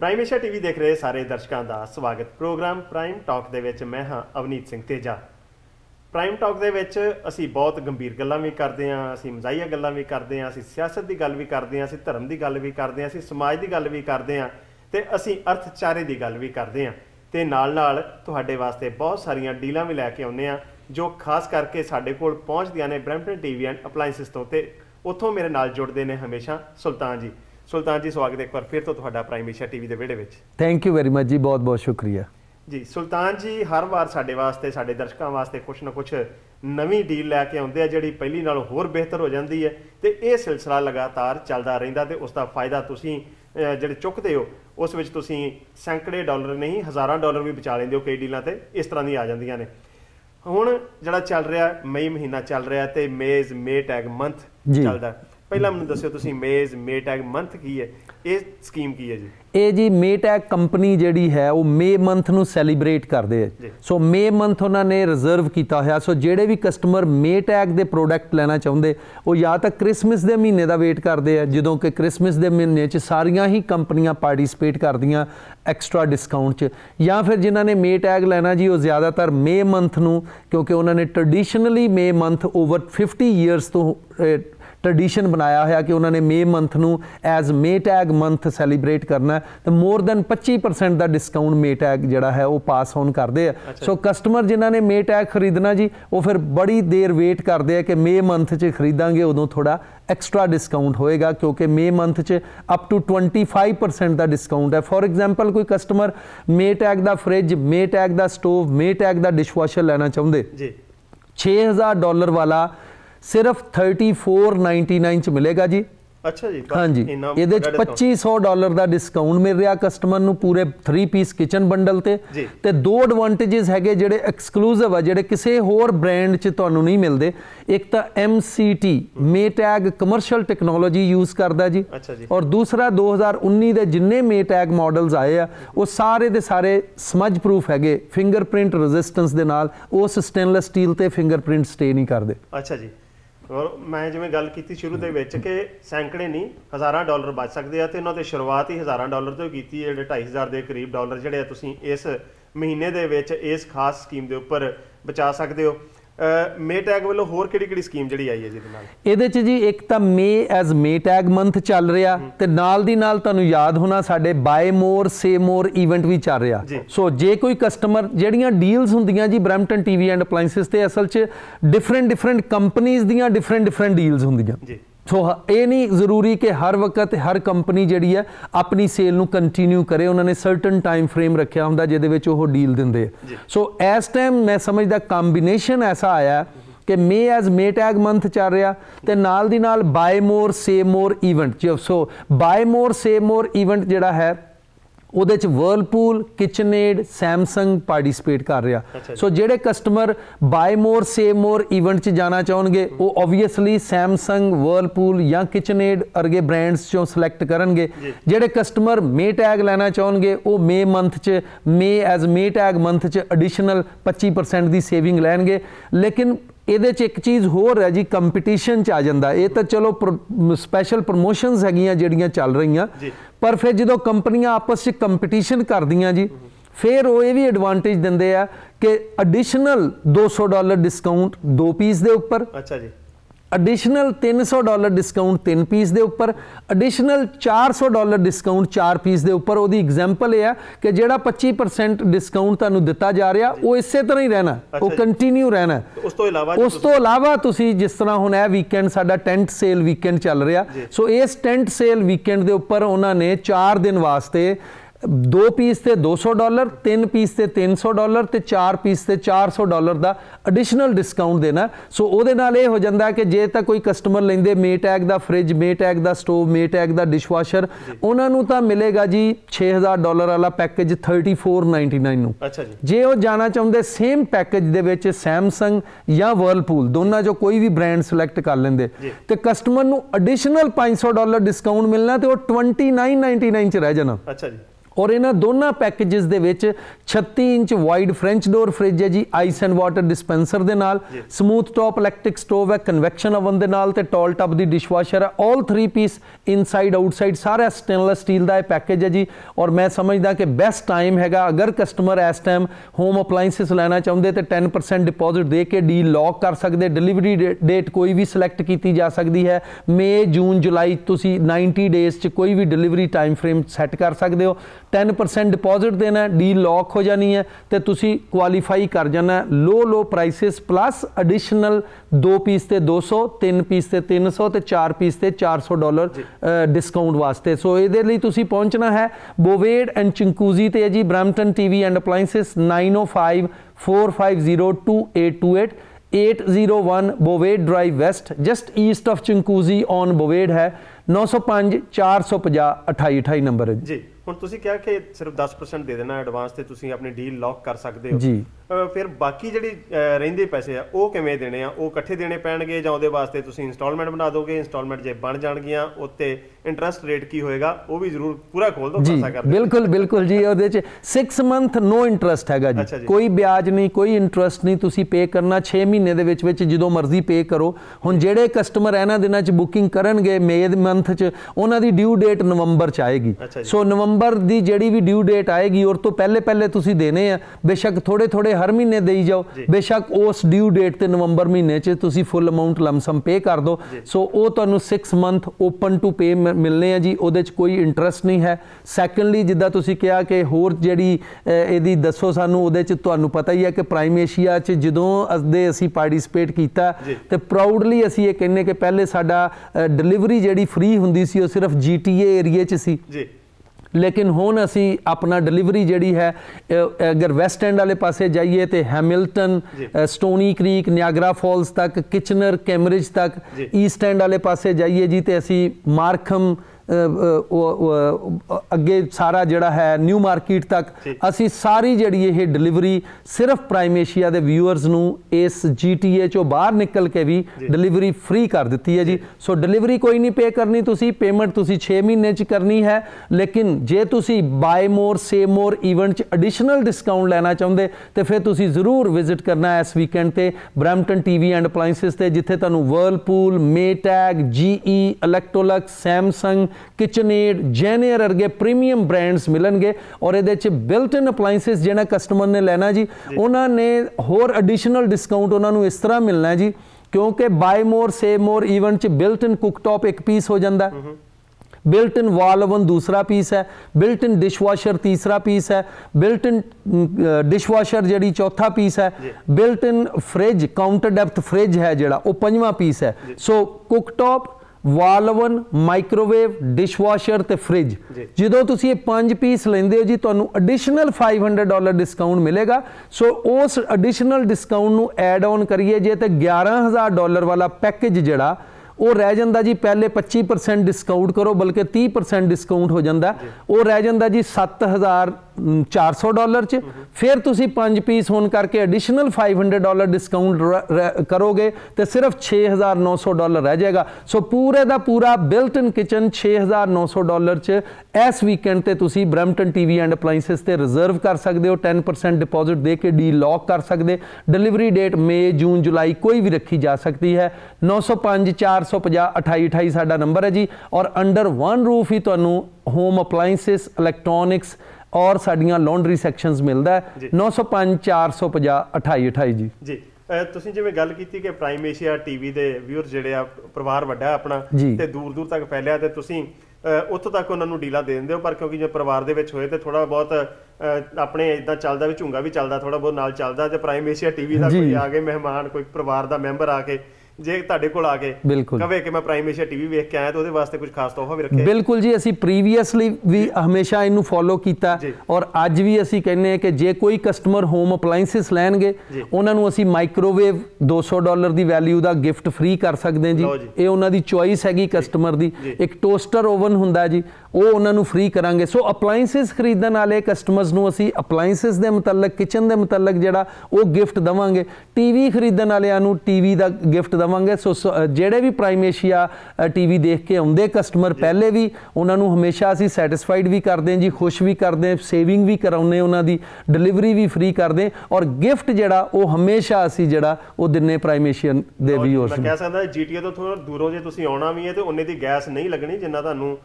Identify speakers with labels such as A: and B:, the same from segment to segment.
A: prime Asia TV ਦੇਖ ਰਹੇ ਸਾਰੇ ਦਰਸ਼ਕਾਂ ਦਾ ਸਵਾਗਤ ਪ੍ਰੋਗਰਾਮ ਪ੍ਰਾਈਮ ਟਾਕ ਦੇ ਵਿੱਚ ਮੈਂ ਹਾਂ ਅਵਨੀਤ ਸਿੰਘ ਤੇਜਾ ਪ੍ਰਾਈਮ ਟਾਕ ਦੇ ਵਿੱਚ ਅਸੀਂ ਬਹੁਤ ਗੰਭੀਰ ਗੱਲਾਂ ਵੀ ਕਰਦੇ ਹਾਂ ਅਸੀਂ ਮਜ਼ਾਹੀਆ ਗੱਲਾਂ ਵੀ ਕਰਦੇ ਹਾਂ ਅਸੀਂ ਸਿਆਸਤ ਦੀ ਗੱਲ ਵੀ ਕਰਦੇ ਹਾਂ ਅਸੀਂ ਧਰਮ ਦੀ ਗੱਲ ਵੀ ਕਰਦੇ ਹਾਂ ਅਸੀਂ ਸਮਾਜ ਦੀ ਗੱਲ ਵੀ ਕਰਦੇ ਹਾਂ ਤੇ ਅਸੀਂ ਅਰਥਚਾਰੇ ਦੀ ਗੱਲ ਵੀ ਕਰਦੇ ਹਾਂ ਤੇ ਨਾਲ ਨਾਲ ਤੁਹਾਡੇ ਵਾਸਤੇ ਬਹੁਤ ਸਾਰੀਆਂ ਡੀਲਾਂ ਵੀ ਲੈ ਕੇ ਆਉਂਦੇ ਹਾਂ ਜੋ ਖਾਸ ਕਰਕੇ ਸਾਡੇ ਕੋਲ ਪਹੁੰਚਦੀਆਂ ਨੇ ਬ੍ਰੈਂਪਟਨ ਟੀਵੀ ਐਂਡ ਅਪਲਾਈਐਂਸਸ ਤੋਂ ਤੇ ਉੱਥੋਂ ਮੇਰੇ ਨਾਲ ਜੁੜਦੇ ਨੇ ਹਮੇਸ਼ਾ ਸੁਲਤਾਨ ਜੀ ਸੁਲਤਾਨ ਜੀ ਸਵਾਗਤ ਹੈ ਇੱਕ ਵਾਰ ਫਿਰ ਤੋਂ ਤੁਹਾਡਾ ਪ੍ਰਾਈਮ ਏਸ਼ੀਆ ਟੀਵੀ ਦੇ ਵਿੜੇ ਵਿੱਚ
B: ਥੈਂਕ ਯੂ ਵੈਰੀ ਮਚ ਜੀ ਬਹੁਤ ਬਹੁਤ ਸ਼ੁਕਰੀਆ
A: ਜੀ ਸੁਲਤਾਨ ਜੀ ਹਰ ਵਾਰ ਸਾਡੇ ਵਾਸਤੇ ਸਾਡੇ ਦਰਸ਼ਕਾਂ ਵਾਸਤੇ ਕੁਝ ਨਾ ਕੁਝ ਨਵੀਂ ਡੀਲ ਲੈ ਕੇ ਆਉਂਦੇ ਆ ਜਿਹੜੀ ਪਹਿਲੀ ਨਾਲੋਂ ਹੋਰ ਬਿਹਤਰ ਹੋ ਜਾਂਦੀ ਹੈ ਤੇ ਇਹ ਸਿਲਸਿਲਾ ਲਗਾਤਾਰ ਚੱਲਦਾ ਰਹਿੰਦਾ ਤੇ ਉਸ ਦਾ ਫਾਇਦਾ ਤੁਸੀਂ ਜਿਹੜੇ ਚੁੱਕਦੇ ਹੋ ਉਸ ਵਿੱਚ ਤੁਸੀਂ ਸੈਂਕੜੇ ਡਾਲਰ ਨਹੀਂ ਹਜ਼ਾਰਾਂ ਡਾਲਰ ਵੀ ਬਚਾ ਲੈਂਦੇ ਹੋ ਕਈ ਡੀਲਾਂ ਤੇ ਇਸ ਤਰ੍ਹਾਂ ਦੀ ਆ ਜਾਂਦੀਆਂ ਨੇ ਹੁਣ ਜਿਹੜਾ ਚੱਲ ਰਿਹਾ ਮਈ ਮਹੀਨਾ ਚੱਲ ਰਿਹਾ ਤੇ ਮੇਜ਼ ਮੇ ਟੈਗ ਮੰਥ ਚੱਲਦਾ ਪਹਿਲਾਂ ਮੈਨੂੰ ਦੱਸਿਓ ਤੁਸੀਂ ਮੇਜ਼ ਮੇਟੈਗ ਮੰਥ ਕੀ ਹੈ ਇਹ ਸਕੀਮ ਕੀ ਹੈ ਜੀ
B: ਇਹ ਜੀ ਮੇਟੈਗ ਕੰਪਨੀ ਜਿਹੜੀ ਹੈ ਉਹ ਮੇ ਮੰਥ ਨੂੰ ਸੈਲੀਬ੍ਰੇਟ ਕਰਦੇ ਹੈ ਸੋ ਮੇ ਮੰਥ ਉਹਨਾਂ ਨੇ ਰਿਜ਼ਰਵ ਕੀਤਾ ਹੋਇਆ ਸੋ ਜਿਹੜੇ ਵੀ ਕਸਟਮਰ ਮੇਟੈਗ ਦੇ ਪ੍ਰੋਡਕਟ ਲੈਣਾ ਚਾਹੁੰਦੇ ਉਹ ਜਾਂ ਤਾਂ 크리스마ਸ ਦੇ ਮਹੀਨੇ ਦਾ ਵੇਟ ਕਰਦੇ ਆ ਜਦੋਂ ਕਿ 크리스마ਸ ਦੇ ਮਹੀਨੇ 'ਚ ਸਾਰੀਆਂ ਹੀ ਕੰਪਨੀਆਂ ਪਾਰਟਿਸਿਪੇਟ ਕਰਦੀਆਂ ਐਕਸਟਰਾ ਡਿਸਕਾਊਂਟ 'ਚ ਜਾਂ ਫਿਰ ਜਿਨ੍ਹਾਂ ਨੇ ਮੇਟੈਗ ਲੈਣਾ ਜੀ ਉਹ ਜ਼ਿਆਦਾਤਰ ਮੇ ਮੰਥ ਨੂੰ ਕਿਉਂਕਿ ਉਹਨਾਂ ਨੇ traditionally May month over 50 years ਤੋਂ ਟ੍ਰੈਡੀਸ਼ਨ ਬਣਾਇਆ ਹੋਇਆ ਕਿ ਉਹਨਾਂ ਨੇ ਮੇ ਮੰਥ ਨੂੰ ਐਜ਼ ਮੇ ਟੈਗ ਮੰਥ ਸੈਲੀਬ੍ਰੇਟ ਕਰਨਾ ਤੇ ਮੋਰ ਦੈਨ 25% ਦਾ ਡਿਸਕਾਊਂਟ ਮੇ ਟੈਗ ਜਿਹੜਾ ਹੈ ਉਹ ਪਾਸ ਔਨ ਕਰਦੇ ਆ ਸੋ ਕਸਟਮਰ ਜਿਨ੍ਹਾਂ ਨੇ ਮੇ ਟੈਗ ਖਰੀਦਣਾ ਜੀ ਉਹ ਫਿਰ ਬੜੀ ਦੇਰ ਵੇਟ ਕਰਦੇ ਆ ਕਿ ਮੇ ਮੰਥ 'ਚ ਖਰੀਦਾਂਗੇ ਉਦੋਂ ਥੋੜਾ ਐਕਸਟਰਾ ਡਿਸਕਾਊਂਟ ਹੋਏਗਾ ਕਿਉਂਕਿ ਮੇ ਮੰਥ 'ਚ ਅਪ ਟੂ 25% ਦਾ ਡਿਸਕਾਊਂਟ ਹੈ ਫੋਰ ਐਗਜ਼ਾਮਪਲ ਕੋਈ ਕਸਟਮਰ ਮੇ ਟੈਗ ਦਾ ਫ੍ਰਿਜ ਮੇ ਟੈਗ ਦਾ ਸਟੋਵ ਮੇ ਟੈਗ ਦਾ ਡਿਸ਼ਵਾਸ਼ਰ ਲੈਣਾ ਚਾਹੁੰਦੇ ਜੀ 6000 ਡਾਲਰ ਵਾਲਾ ਸਿਰਫ 3499 ਚ ਮਿਲੇਗਾ ਜੀ ਅੱਛਾ ਜੀ ਹਾਂਜੀ ਇਹਦੇ ਚ 2500 ਡਾਲਰ ਦਾ ਡਿਸਕਾਊਂਟ ਮਿਲ ਰਿਹਾ ਕਸਟਮਰ ਨੂੰ ਪੂਰੇ 3 ਪੀਸ ਕਿਚਨ ਬੰਡਲ ਤੇ ਤੇ ਦੋ ਐਡਵਾਂਟੇजेस ਹੈਗੇ ਜਿਹੜੇ ਐਕਸਕਲੂਸਿਵ ਆ ਜਿਹੜੇ ਕਿਸੇ ਹੋਰ ਬ੍ਰਾਂਡ ਚ ਤੁਹਾਨੂੰ ਨਹੀਂ ਮਿਲਦੇ ਇੱਕ ਤਾਂ MCT Maytag commercial technology use ਕਰਦਾ ਜੀ ਔਰ ਦੂਸਰਾ 2019 ਦੇ ਜਿੰਨੇ ਮੇਟੈਗ ਮਾਡਲਸ ਆਏ ਆ ਉਹ ਸਾਰੇ ਦੇ ਸਾਰੇ ਸਮਝ ਪ੍ਰੂਫ ਹੈਗੇ ਫਿੰਗਰਪ੍ਰਿੰਟ ਰੈਜ਼ਿਸਟੈਂਸ ਦੇ ਨਾਲ ਉਸ ਸਟੇਨਲੈਸ ਸਟੀਲ ਤੇ ਫਿੰਗਰਪ੍ਰਿੰਟ ਸਟੇ ਨਹੀਂ ਕਰਦੇ
A: ਅੱਛਾ ਜੀ ਔਰ ਮੈਂ ਜਿਵੇਂ ਗੱਲ ਕੀਤੀ ਸ਼ੁਰੂ ਦੇ ਵਿੱਚ ਕਿ ਸੈਂਕੜੇ ਨਹੀਂ ਹਜ਼ਾਰਾਂ ਡਾਲਰ ਬਚ ਸਕਦੇ ਆ ਤੇ ਉਹਨਾਂ ਤੇ ਸ਼ੁਰੂਆਤ ਹੀ ਹਜ਼ਾਰਾਂ ਡਾਲਰ ਤੋਂ ਕੀਤੀ ਜਿਹੜੇ 2500 ਦੇ ਕਰੀਬ ਡਾਲਰ ਜਿਹੜੇ ਤੁਸੀਂ ਇਸ ਮਹੀਨੇ ਦੇ ਵਿੱਚ ਇਸ ਖਾਸ ਸਕੀਮ ਦੇ ਉੱਪਰ ਬਚਾ ਸਕਦੇ ਹੋ ਮੇ ਟੈਗ ਵੱਲੋਂ ਹੋਰ ਕਿਹੜੀ ਕਿਹੜੀ ਸਕੀਮ ਜਿਹੜੀ ਆਈ ਹੈ ਜੀ ਦੇ ਨਾਲ
B: ਇਹਦੇ ਚ ਜੀ ਇੱਕ ਤਾਂ May is may tag month ਚੱਲ ਰਿਹਾ ਤੇ ਨਾਲ ਦੀ ਨਾਲ ਤੁਹਾਨੂੰ ਯਾਦ ਹੋਣਾ ਸਾਡੇ bye more save more event ਵੀ ਚੱਲ ਰਿਹਾ ਸੋ ਜੇ ਕੋਈ ਕਸਟਮਰ ਜਿਹੜੀਆਂ ਡੀਲਸ ਹੁੰਦੀਆਂ ਜੀ ਬ੍ਰੈਂਪਟਨ ਟੀਵੀ ਐਂਡ ਅਪਲਾਈਐਂਸਸ ਤੇ ਅਸਲ ਚ ਡਿਫਰੈਂਟ ਡਿਫਰੈਂਟ ਕੰਪਨੀਆਂ ਦੀਆਂ ਡਿਫਰੈਂਟ ਡਿਫਰੈਂਟ ਡੀਲਸ ਹੁੰਦੀਆਂ ਜੀ ਸੋ ਇਹ ਨਹੀਂ ਜ਼ਰੂਰੀ ਕਿ ਹਰ ਵਕਤ ਹਰ ਕੰਪਨੀ ਜਿਹੜੀ ਹੈ ਆਪਣੀ ਸੇਲ ਨੂੰ ਕੰਟੀਨਿਊ ਕਰੇ ਉਹਨਾਂ ਨੇ ਸਰਟਨ ਟਾਈਮ ਫਰੇਮ ਰੱਖਿਆ ਹੁੰਦਾ ਜਿਹਦੇ ਵਿੱਚ ਉਹ ਡੀਲ ਦਿੰਦੇ ਸੋ ਇਸ ਟਾਈਮ ਮੈਂ ਸਮਝਦਾ ਕੰਬੀਨੇਸ਼ਨ ਐਸਾ ਆਇਆ ਕਿ May is may tag month ਚੱਲ ਰਿਹਾ ਤੇ ਨਾਲ ਦੀ ਨਾਲ bye more save more event ਜੋ so bye more save more event ਜਿਹੜਾ ਹੈ ਉਹਦੇ ਚ ਵਰਲਪੂਲ ਕਿਚਨਏਡ ਸੈਮਸੰਗ ਪਾਰਟਿਸਿਪੇਟ ਕਰ ਰਿਹਾ ਸੋ ਜਿਹੜੇ customer buy more save more event ਚ ਜਾਣਾ ਚਾਹਣਗੇ ਉਹ ਆਬਵੀਅਸਲੀ ਸੈਮਸੰਗ ਵਰਲਪੂਲ ਜਾਂ ਕਿਚਨਏਡ ਅਰਗੇ ਬ੍ਰਾਂਡਸ ਚੋਂ ਸਿਲੈਕਟ ਕਰਨਗੇ ਜਿਹੜੇ ਕਸਟਮਰ ਮੇ ਟੈਗ ਲੈਣਾ ਚਾਹਣਗੇ ਉਹ ਮੇ ਮੰਥ ਚ May is may tag month ਚ ਐਡੀਸ਼ਨਲ 25% ਦੀ ਸੇਵਿੰਗ ਲੈਣਗੇ ਲੇਕਿਨ ਇਹਦੇ 'ਚ ਇੱਕ ਚੀਜ਼ ਹੋਰ ਹੈ ਜੀ ਕੰਪੀਟੀਸ਼ਨ 'ਚ ਆ ਜਾਂਦਾ ਇਹ ਤਾਂ ਚਲੋ ਸਪੈਸ਼ਲ ਪ੍ਰੋਮੋਸ਼ਨਸ ਹੈਗੀਆਂ ਜਿਹੜੀਆਂ ਚੱਲ ਰਹੀਆਂ ਪਰ ਫਿਰ ਜਦੋਂ ਕੰਪਨੀਆਂ ਆਪਸ 'ਚ ਕੰਪੀਟੀਸ਼ਨ ਕਰਦੀਆਂ ਜੀ ਫਿਰ ਉਹ ਇਹ ਵੀ ਐਡਵਾਂਟੇਜ ਦਿੰਦੇ ਆ ਕਿ ਐਡੀਸ਼ਨਲ 200 ਡਾਲਰ ਡਿਸਕਾਊਂਟ ਦੋ ਪੀਸ ਦੇ ਉੱਪਰ ਅੱਛਾ ਜੀ ਐਡੀਸ਼ਨਲ 300 ਡਾਲਰ ਡਿਸਕਾਊਂਟ 3 ਪੀਸ ਦੇ ਉੱਪਰ ਐਡੀਸ਼ਨਲ 400 ਡਾਲਰ ਡਿਸਕਾਊਂਟ 4 ਪੀਸ ਦੇ ਉੱਪਰ ਉਹਦੀ ਐਗਜ਼ਾਮਪਲ ਇਹ ਆ ਕਿ ਜਿਹੜਾ 25% ਡਿਸਕਾਊਂਟ ਤੁਹਾਨੂੰ ਦਿੱਤਾ ਜਾ ਰਿਹਾ ਉਹ ਇਸੇ ਤਰ੍ਹਾਂ ਹੀ ਰਹਿਣਾ ਉਹ ਕੰਟੀਨਿਊ ਰਹਿਣਾ ਉਸ ਤੋਂ ਇਲਾਵਾ ਉਸ ਤੋਂ ਇਲਾਵਾ ਤੁਸੀਂ ਜਿਸ ਤਰ੍ਹਾਂ ਹੁਣ ਇਹ ਵੀਕਐਂਡ ਸਾਡਾ ਟੈਂਟ ਸੇਲ ਵੀਕਐਂਡ ਚੱਲ ਰਿਹਾ ਸੋ ਇਸ ਟੈਂਟ ਸੇਲ ਵੀਕਐਂਡ ਦੇ ਉੱਪਰ ਉਹਨਾਂ ਨੇ 4 ਦਿਨ ਵਾਸਤੇ ਦੋ ਪੀਸ ਤੇ 200 ਡਾਲਰ ਤਿੰਨ ਪੀਸ ਤੇ 300 ਡਾਲਰ ਤੇ ਚਾਰ ਪੀਸ ਤੇ 400 ਡਾਲਰ ਦਾ ਐਡੀਸ਼ਨਲ ਡਿਸਕਾਊਂਟ ਦੇਣਾ ਸੋ ਉਹਦੇ ਨਾਲ ਇਹ ਹੋ ਜਾਂਦਾ ਕਿ ਜੇ ਤਾਂ ਕੋਈ ਕਸਟਮਰ ਲੈਂਦੇ ਮੇ ਟੈਗ ਦਾ ਫ੍ਰਿਜ ਮੇ ਟੈਗ ਦਾ ਸਟੋਵ ਮੇ ਟੈਗ ਦਾ ਡਿਸ਼ਵਾਸ਼ਰ ਉਹਨਾਂ ਨੂੰ ਤਾਂ ਮਿਲੇਗਾ ਜੀ 6000 ਡਾਲਰ ਵਾਲਾ ਪੈਕੇਜ 3499 ਨੂੰ ਅੱਛਾ ਜੀ ਜੇ ਉਹ ਜਾਣਾ ਚਾਹੁੰਦੇ ਸੇਮ ਪੈਕੇਜ ਦੇ ਵਿੱਚ ਸੈਮਸੰਗ ਜਾਂ ਵਰਲਪੂਲ ਦੋਨਾਂ ਜੋ ਕੋਈ ਵੀ ਬ੍ਰਾਂਡ ਸਿਲੈਕਟ ਕਰ ਲੈਂਦੇ ਤੇ ਕਸਟਮਰ ਨੂੰ ਐਡੀਸ਼ਨਲ 500 ਡਾਲਰ ਡਿਸਕਾਊਂਟ ਮਿਲਣਾ ਤੇ ਉਹ 2999 ਚ ਰਹਿ ਜਾਣਾ ਅੱਛਾ ਜੀ ਔਰ ਇਹਨਾਂ ਦੋਨਾਂ ਪੈਕੇजेस ਦੇ ਵਿੱਚ 36 inch wide French door fridge ਹੈ ਜੀ ਆਈਸ ਐਂਡ ਵਾਟਰ ਡਿਸਪੈਂਸਰ ਦੇ ਨਾਲ ਸਮੂਥ ਟਾਪ ਇਲੈਕਟ੍ਰਿਕ ਸਟੋਵ ਹੈ ਕਨਵੈਕਸ਼ਨ ਓਵਨ ਦੇ ਨਾਲ ਤੇ ਟਾਲ ਟਪ ਦੀ ਡਿਸ਼ਵਾਸ਼ਰ ਹੈ ਆਲ 3 ਪੀਸ ਇਨਸਾਈਡ ਆਊਟਸਾਈਡ ਸਾਰਾ ਸਟੇਨਲੈਸ ਸਟੀਲ ਦਾ ਇਹ ਪੈਕੇਜ ਹੈ ਜੀ ਔਰ ਮੈਂ ਸਮਝਦਾ ਕਿ ਬੈਸਟ ਟਾਈਮ ਹੈਗਾ ਅਗਰ ਕਸਟਮਰ ਇਸ ਟਾਈਮ ਹੋਮ ਅਪਲਾਈਐਂਸਸ ਲੈਣਾ ਚਾਹੁੰਦੇ ਤੇ 10% ਡਿਪੋਜ਼ਿਟ ਦੇ ਕੇ ਡੀਲ ਲੌਕ ਕਰ ਸਕਦੇ ਡਿਲੀਵਰੀ ਡੇਟ ਕੋਈ ਵੀ ਸਿਲੈਕਟ ਕੀਤੀ ਜਾ ਸਕਦੀ ਹੈ ਮਈ ਜੂਨ ਜੁਲਾਈ ਤੁਸੀਂ 90 ਡੇਜ਼ 'ਚ ਕੋਈ ਵੀ ਡਿਲੀਵਰੀ ਟਾਈਮ ਫਰੇਮ ਸੈੱਟ ਕਰ ਸਕਦੇ ਹੋ 10% ਡਿਪੋਜ਼ਿਟ ਦੇਣਾ ਡੀਲ ਲੌਕ ਹੋ ਜਾਣੀ ਹੈ ਤੇ ਤੁਸੀਂ ਕੁਆਲੀਫਾਈ ਕਰ ਜਾਣਾ low low prices plus additional 2 piece ਤੇ 200 3 ਪੀਸ ਤੇ 300 ਤੇ 4 ਪੀਸ ਤੇ 400 ਡਾਲਰ ਡਿਸਕਾਊਂਟ ਵਾਸਤੇ ਸੋ ਇਹਦੇ ਲਈ ਤੁਸੀਂ ਪਹੁੰਚਣਾ ਹੈ ਬੋਵੇਡ ਐਂਡ ਚਿੰਕੂਜ਼ੀ ਤੇ ਹੈ ਜੀ Brampton TV and appliances 905 4502828 801 Bovaird drive west just east of Chinguacousy on Bovaird ਹੈ 905 450 2828 ਨੰਬਰ ਹੈ ਜੀ
A: ਹੁਣ ਤੁਸੀਂ ਕਿਹਾ ਕਿ ਸਿਰਫ 10% ਦੇ ਦੇਣਾ ਐਡਵਾਂਸ ਤੇ ਤੁਸੀਂ ਆਪਣੀ ਡੀਲ ਲੌਕ ਕਰ ਸਕਦੇ ਹੋ ਜੀ ਫਿਰ ਬਾਕੀ ਜਿਹੜੇ ਰਹਿੰਦੇ ਪੈਸੇ ਆ ਉਹ ਕਿਵੇਂ ਦੇਣੇ ਆ ਉਹ ਇਕੱਠੇ ਦੇਣੇ ਪੈਣਗੇ ਜਾਂ ਉਹਦੇ ਵਾਸਤੇ ਤੁਸੀਂ ਇਨਸਟਾਲਮੈਂਟ ਬਣਾ ਦੋਗੇ ਇਨਸਟਾਲਮੈਂਟ ਜੇ ਬਣ ਜਾਣਗੀਆਂ ਉੱਤੇ ਇੰਟਰਸਟ ਰੇਟ ਕੀ ਹੋਏਗਾ ਉਹ ਵੀ ਜ਼ਰੂਰ ਪੂਰਾ ਖੋਲ ਦੋ ਪਾਸਾ ਕਰਦੇ
B: ਬਿਲਕੁਲ ਬਿਲਕੁਲ ਜੀ ਉਹਦੇ ਚ 6 ਮੰਥ ਨੋ ਇੰਟਰਸਟ ਹੈਗਾ ਜੀ ਕੋਈ ਵਿਆਜ ਨਹੀਂ ਕੋਈ ਇੰਟਰਸਟ ਨਹੀਂ ਤੁਸੀਂ ਪੇ ਕਰਨਾ 6 ਮਹੀਨੇ ਦੇ ਵਿੱਚ ਵਿੱਚ ਜਦੋਂ ਮਰਜ਼ੀ ਪੇ ਕਰੋ ਹੁਣ ਜਿਹੜੇ ਕਸਟਮਰ ਇਹਨਾਂ ਦਿਨਾਂ ਚ ਬੁਕਿੰਗ ਕਰਨਗੇ ਮਈ ਦੇ ਮੰਥ ਚ ਉਹਨਾਂ ਦੀ ਡਿਊ ਡੇਟ ਨਵੰਬਰ ਚ ਆਏਗੀ ਸੋ ਨਵੰਬਰ ਦੀ ਜਿਹੜੀ ਵੀ ਡਿਊ ਡੇਟ ਆਏਗੀ ਔਰ ਤੋਂ ਪਹਿਲੇ ਪਹਿਲੇ ਤੁਸੀਂ ਦੇਣੇ ਆ ਬੇਸ਼ੱਕ ਥੋੜੇ ਥੋੜੇ ਹਰ ਮਹੀਨੇ ਦੇਈ ਜਾਓ ਬੇਸ਼ੱਕ ਉਸ ਡਿਊ ਡੇਟ ਤੇ ਨਵੰਬਰ ਮਹੀਨੇ 'ਚ ਤੁਸੀਂ ਫੁੱਲ ਅਮਾਉਂਟ ਲਮਸਮ ਪੇ ਕਰ ਦਿਓ ਸੋ ਉਹ ਤੁਹਾਨੂੰ 6 ਮੰਥ ਓਪਨ ਟੂ ਪੇ ਮਿਲਨੇ ਆ ਜੀ ਉਹਦੇ 'ਚ ਕੋਈ ਇੰਟਰਸਟ ਨਹੀਂ ਹੈ ਸੈਕੰਡਲੀ ਜਿੱਦਾਂ ਤੁਸੀਂ ਕਿਹਾ ਕਿ ਹੋਰ ਜਿਹੜੀ ਇਹਦੀ ਦੱਸੋ ਸਾਨੂੰ ਉਹਦੇ 'ਚ ਤੁਹਾਨੂੰ ਪਤਾ ਹੀ ਹੈ ਕਿ ਪ੍ਰਾਈਮ ਏਸ਼ੀਆ 'ਚ ਜਦੋਂ ਅਸਦੇ ਅਸੀਂ ਪਾਰਟਿਸਿਪੇਟ ਕੀਤਾ ਤੇ ਪ੍ਰਾਊਡਲੀ ਅਸੀਂ ਇਹ ਕਹਿੰਨੇ ਕਿ ਪਹਿਲੇ ਸਾਡਾ ਡਿਲੀਵਰੀ ਜਿਹੜੀ ਫ੍ਰੀ ਹੁੰਦੀ ਸੀ ਉਹ ਸਿਰਫ ਜੀਟੀਏ ਏਰੀਆ 'ਚ ਸੀ ਜੀ ਲੇਕਿਨ ਹੁਣ ਅਸੀਂ ਆਪਣਾ ਡਿਲੀਵਰੀ ਜਿਹੜੀ ਹੈ ਅਗਰ ਵੈਸਟ ਐਂਡ ਵਾਲੇ ਪਾਸੇ ਜਾਈਏ ਤੇ Hamilton Stoney Creek Niagara Falls ਤੱਕ ਕਿਚਨਰ ਕੈਮਬ੍ਰਿਜ ਤੱਕ ਈਸਟ ਐਂਡ ਵਾਲੇ ਪਾਸੇ ਜਾਈਏ ਜੀ ਤੇ ਅਸੀਂ ਮਾਰਖਮ ਅੱਗੇ ਸਾਰਾ ਜਿਹੜਾ ਹੈ ਨਿਊ ਮਾਰਕੀਟ ਤੱਕ ਅਸੀਂ ਸਾਰੀ ਜਿਹੜੀ ਇਹ ਡਿਲੀਵਰੀ ਸਿਰਫ ਪ੍ਰਾਈਮ ਏਸ਼ੀਆ ਦੇ ਵਿਊਅਰਸ ਨੂੰ ਇਸ ਜੀਟੀਏ ਚੋਂ ਬਾਹਰ ਨਿਕਲ ਕੇ ਵੀ ਡਿਲੀਵਰੀ ਫ੍ਰੀ ਕਰ ਦਿੱਤੀ ਹੈ ਜੀ ਸੋ ਡਿਲੀਵਰੀ ਕੋਈ ਨਹੀਂ ਪੇ ਕਰਨੀ ਤੁਸੀਂ ਪੇਮੈਂਟ ਤੁਸੀਂ 6 ਮਹੀਨੇ ਚ ਕਰਨੀ ਹੈ ਲੇਕਿਨ ਜੇ ਤੁਸੀਂ buy more save more event ਚ ਐਡੀਸ਼ਨਲ ਡਿਸਕਾਊਂਟ ਲੈਣਾ ਚਾਹੁੰਦੇ ਤੇ ਫਿਰ ਤੁਸੀਂ ਜ਼ਰੂਰ ਵਿਜ਼ਿਟ ਕਰਨਾ ਇਸ ਵੀਕਐਂਡ ਤੇ ਬ੍ਰੈਮਟਨ ਟੀਵੀ ਐਂਡ ਅਪਲਾਈਐਂਸਸ ਤੇ ਜਿੱਥੇ ਤੁਹਾਨੂੰ Whirlpool Maytag GE Electrolux Samsung KitchenAid, JennAir ਵਰਗੇ ਪ੍ਰੀਮੀਅਮ ਬ੍ਰਾਂਡਸ ਮਿਲਣਗੇ ਔਰ ਇਹਦੇ ਚ ਬਿਲਟ ਇਨ ਅਪਲਾਈਐਂਸਸ ਜਿਹੜਾ ਕਸਟਮਰ ਨੇ ਲੈਣਾ ਜੀ ਉਹਨਾਂ ਨੇ ਹੋਰ ਐਡੀਸ਼ਨਲ ਡਿਸਕਾਊਂਟ ਉਹਨਾਂ ਨੂੰ ਇਸ ਤਰ੍ਹਾਂ ਮਿਲਣਾ ਜੀ ਕਿਉਂਕਿ buy more save more event ਚ ਬਿਲਟ ਇਨ ਟਾਪ ਇੱਕ ਪੀਸ ਹੋ ਜਾਂਦਾ ਬਿਲਟ ਇਨ ਵਾਲ ਓਵਨ ਦੂਸਰਾ ਪੀਸ ਹੈ ਬਿਲਟ ਇਨ ਡਿਸ਼ਵਾਸ਼ਰ ਤੀਸਰਾ ਪੀਸ ਹੈ ਬਿਲਟ ਇਨ ਡਿਸ਼ਵਾਸ਼ਰ ਜਿਹੜੀ ਚੌਥਾ ਪੀਸ ਹੈ built in fridge counter depth fridge ਹੈ ਜਿਹੜਾ ਉਹ ਪੰਜਵਾਂ ਪੀਸ ਹੈ so top wall oven microwave dishwasher ਤੇ ਫ੍ਰਿਜ ਜਦੋਂ ਤੁਸੀਂ ਇਹ ਪੰਜ ਪੀਸ ਲੈਂਦੇ ਹੋ ਜੀ ਤੁਹਾਨੂੰ ਐਡੀਸ਼ਨਲ 500 ਡਾਲਰ ਡਿਸਕਾਊਂਟ ਮਿਲੇਗਾ ਸੋ ਉਸ ਐਡੀਸ਼ਨਲ ਡਿਸਕਾਊਂਟ ਨੂੰ ਐਡ ਆਨ ਕਰੀਏ ਜੇ ਤੇ 11000 ਡਾਲਰ ਵਾਲਾ ਪੈਕੇਜ ਜਿਹੜਾ ਉਹ ਰਹਿ ਜਾਂਦਾ ਜੀ ਪਹਿਲੇ 25% ਡਿਸਕਾਊਂਟ ਕਰੋ ਬਲਕਿ 30% ਡਿਸਕਾਊਂਟ ਹੋ ਜਾਂਦਾ ਉਹ ਰਹਿ ਜਾਂਦਾ ਜੀ 7000 400 ਡਾਲਰ ਚ ਫਿਰ ਤੁਸੀਂ 5 ਪੀਸ ਹੋਣ ਕਰਕੇ ਐਡੀਸ਼ਨਲ 500 ਡਾਲਰ ਡਿਸਕਾਊਂਟ ਕਰੋਗੇ ਤੇ ਸਿਰਫ 6900 ਡਾਲਰ ਰਹਿ ਜਾਏਗਾ ਸੋ ਪੂਰੇ ਦਾ ਪੂਰਾ ਬਿਲਟ ਇਨ ਕਿਚਨ 6900 ਡਾਲਰ ਚ ਇਸ ਵੀਕਐਂਡ ਤੇ ਤੁਸੀਂ ਬ੍ਰੈਂਪਟਨ ਟੀਵੀ ਐਂਡ ਅਪਲਾਈਐਂਸਸ ਤੇ ਰਿਜ਼ਰਵ ਕਰ ਸਕਦੇ ਹੋ 10% ਡਿਪੋਜ਼ਿਟ ਦੇ ਕੇ ਡੀ ਲੌਕ ਕਰ ਸਕਦੇ ਡਿਲੀਵਰੀ ਡੇਟ ਮਈ ਜੂਨ ਜੁਲਾਈ ਕੋਈ ਵੀ ਰੱਖੀ ਜਾ ਸਕਦੀ ਹੈ 905 ਸਾਡਾ ਨੰਬਰ ਹੈ ਜੀ ਔਰ ਅੰਡਰ ਵਨ ਰੂਫ ਹੀ ਤੁਹਾਨੂੰ ਹੋਮ ਅਪਲਾਈਐਂਸਸ ਇਲੈਕਟ੍ਰੋਨਿਕਸ ਔਰ ਸਾਡੀਆਂ ਲਾਂਡਰੀ ਸੈਕਸ਼ਨਸ ਮਿਲਦਾ 905 450 2828 ਜੀ
A: ਜੀ ਤੁਸੀਂ ਜਿਵੇਂ ਗੱਲ ਕੀਤੀ ਕਿ ਪ੍ਰਾਈਮ ਏਸ਼ੀਆ ਟੀਵੀ ਦੇ ਵਿਊਰ ਜਿਹੜੇ ਆ ਪਰਿਵਾਰ ਵੱਡਾ ਆਪਣਾ ਤੇ ਦੂਰ ਦੂਰ ਤੱਕ ਫੈਲਿਆ ਤੇ ਤੁਸੀਂ ਉੱਥੋਂ ਤੱਕ ਉਹਨਾਂ ਨੂੰ ਡੀਲਾ ਦੇ ਦਿੰਦੇ ਹੋ ਪਰ ਕਿਉਂਕਿ ਜੇ ਪਰਿਵਾਰ ਦੇ ਵਿੱਚ ਹੋਏ ਤੇ ਥੋੜਾ ਬਹੁਤ ਆਪਣੇ ਇਦਾਂ ਚੱਲਦਾ ਵੀ ਝੁੰਗਾ ਵੀ ਚੱਲਦਾ ਥੋੜਾ ਬਹੁਤ ਨਾਲ ਚੱਲਦਾ ਤੇ ਪ੍ਰਾਈਮ ਏਸ਼ੀਆ ਟੀਵੀ ਦਾ ਕੋਈ ਆ ਕੇ ਮਹਿਮਾਨ ਕੋਈ ਪਰਿਵਾਰ ਦਾ ਮੈਂਬਰ ਆ ਕੇ ਜੇ ਤੁਹਾਡੇ ਕੋਲ ਆ ਕੇ ਕਵੇ ਕਿ ਮੈਂ ਪ੍ਰਾਈਮ ਏਸ਼ੀਆ ਟੀਵੀ ਵੇਖ ਕੇ ਆਇਆ ਤਾਂ ਉਹਦੇ ਵਾਸਤੇ ਕੁਝ ਖਾਸ ਤੋਹਫਾ ਵੀ ਰੱਖਿਆ
B: ਬਿਲਕੁਲ ਜੀ ਅਸੀਂ ਪ੍ਰੀਵੀਅਸਲੀ ਵੀ ਹਮੇਸ਼ਾ ਇਹਨੂੰ ਫੋਲੋ ਕੀਤਾ ਔਰ ਅੱਜ ਵੀ ਅਸੀਂ ਕਹਿੰਨੇ ਆ ਕਿ ਜੇ ਕੋਈ ਕਸਟਮਰ ਹੋਮ ਅਪਲਾਈਐਂਸਸ ਲੈਣਗੇ ਉਹਨਾਂ ਨੂੰ ਅਸੀਂ ਮਾਈਕ੍ਰੋਵੇਵ 200 ਡਾਲਰ ਦੀ ਵੈਲਿਊ ਦਾ ਗਿਫਟ ਫ੍ਰੀ ਕਰ ਸਕਦੇ ਹਾਂ ਜੀ ਇਹ ਉਹਨਾਂ ਦੀ ਚੁਆਇਸ ਹੈਗੀ ਕਸਟਮਰ ਦੀ ਇੱਕ ਟੋਸਟਰ ਓਵਨ ਹੁੰਦਾ ਜੀ ਉਹ ਉਹਨਾਂ ਨੂੰ ਫ੍ਰੀ ਕਰਾਂਗੇ ਸੋ ਅਪਲਾਈਐਂਸਸ ਖਰੀਦਣ ਵਾਲੇ ਕਸਟਮਰਸ ਨੂੰ ਅਸੀਂ ਅਪਲਾਈਐਂਸਸ ਦੇ ਮੁਤਲਕ ਕਿਚਨ ਦੇ ਮੁਤਲਕ ਜਿਹੜਾ ਉਹ ਗਿਫਟ ਦਵਾਂਗੇ ਟੀਵੀ ਖਰੀਦਣ ਵਾਲਿਆਂ ਨੂੰ ਟੀਵੀ ਦਾ ਗਿਫਟ ਦਵਾਂਗੇ ਸੋ ਜਿਹੜੇ ਵੀ ਪ੍ਰਾਈਮੇਸ਼ੀਆ ਟੀਵੀ ਦੇਖ ਕੇ ਆਉਂਦੇ ਕਸਟਮਰ ਪਹਿਲੇ ਵੀ ਉਹਨਾਂ ਨੂੰ ਹਮੇਸ਼ਾ ਅਸੀਂ ਸੈਟੀਸਫਾਈਡ ਵੀ ਕਰਦੇ ਹਾਂ ਜੀ ਖੁਸ਼ ਵੀ ਕਰਦੇ ਹਾਂ ਸੇਵਿੰਗ ਵੀ ਕਰਾਉਂਦੇ ਉਹਨਾਂ ਦੀ ਡਿਲੀਵਰੀ ਵੀ ਫ੍ਰੀ ਕਰਦੇ ਔਰ ਗਿਫਟ ਜਿਹੜਾ ਉਹ ਹਮੇਸ਼ਾ ਅਸੀਂ ਜਿਹੜਾ ਉਹ ਦਿੰਨੇ ਪ੍ਰਾਈਮੇਸ਼ੀਅਨ ਦੇ ਵੀ ਹੋਰ ਮੈਂ ਕਹਿ
A: ਸਕਦਾ ਜੀਟੀਏ ਤੋਂ ਥੋੜਾ ਦੂਰੋਂ ਜੇ ਤੁਸੀਂ ਆਉਣਾ ਵੀ ਹੈ ਤੇ ਉਹਨੇ ਦੀ ਗੈਸ ਨਹੀਂ ਲੱਗਣੀ ਜਿੰਨਾ ਤੁਹਾਨੂੰ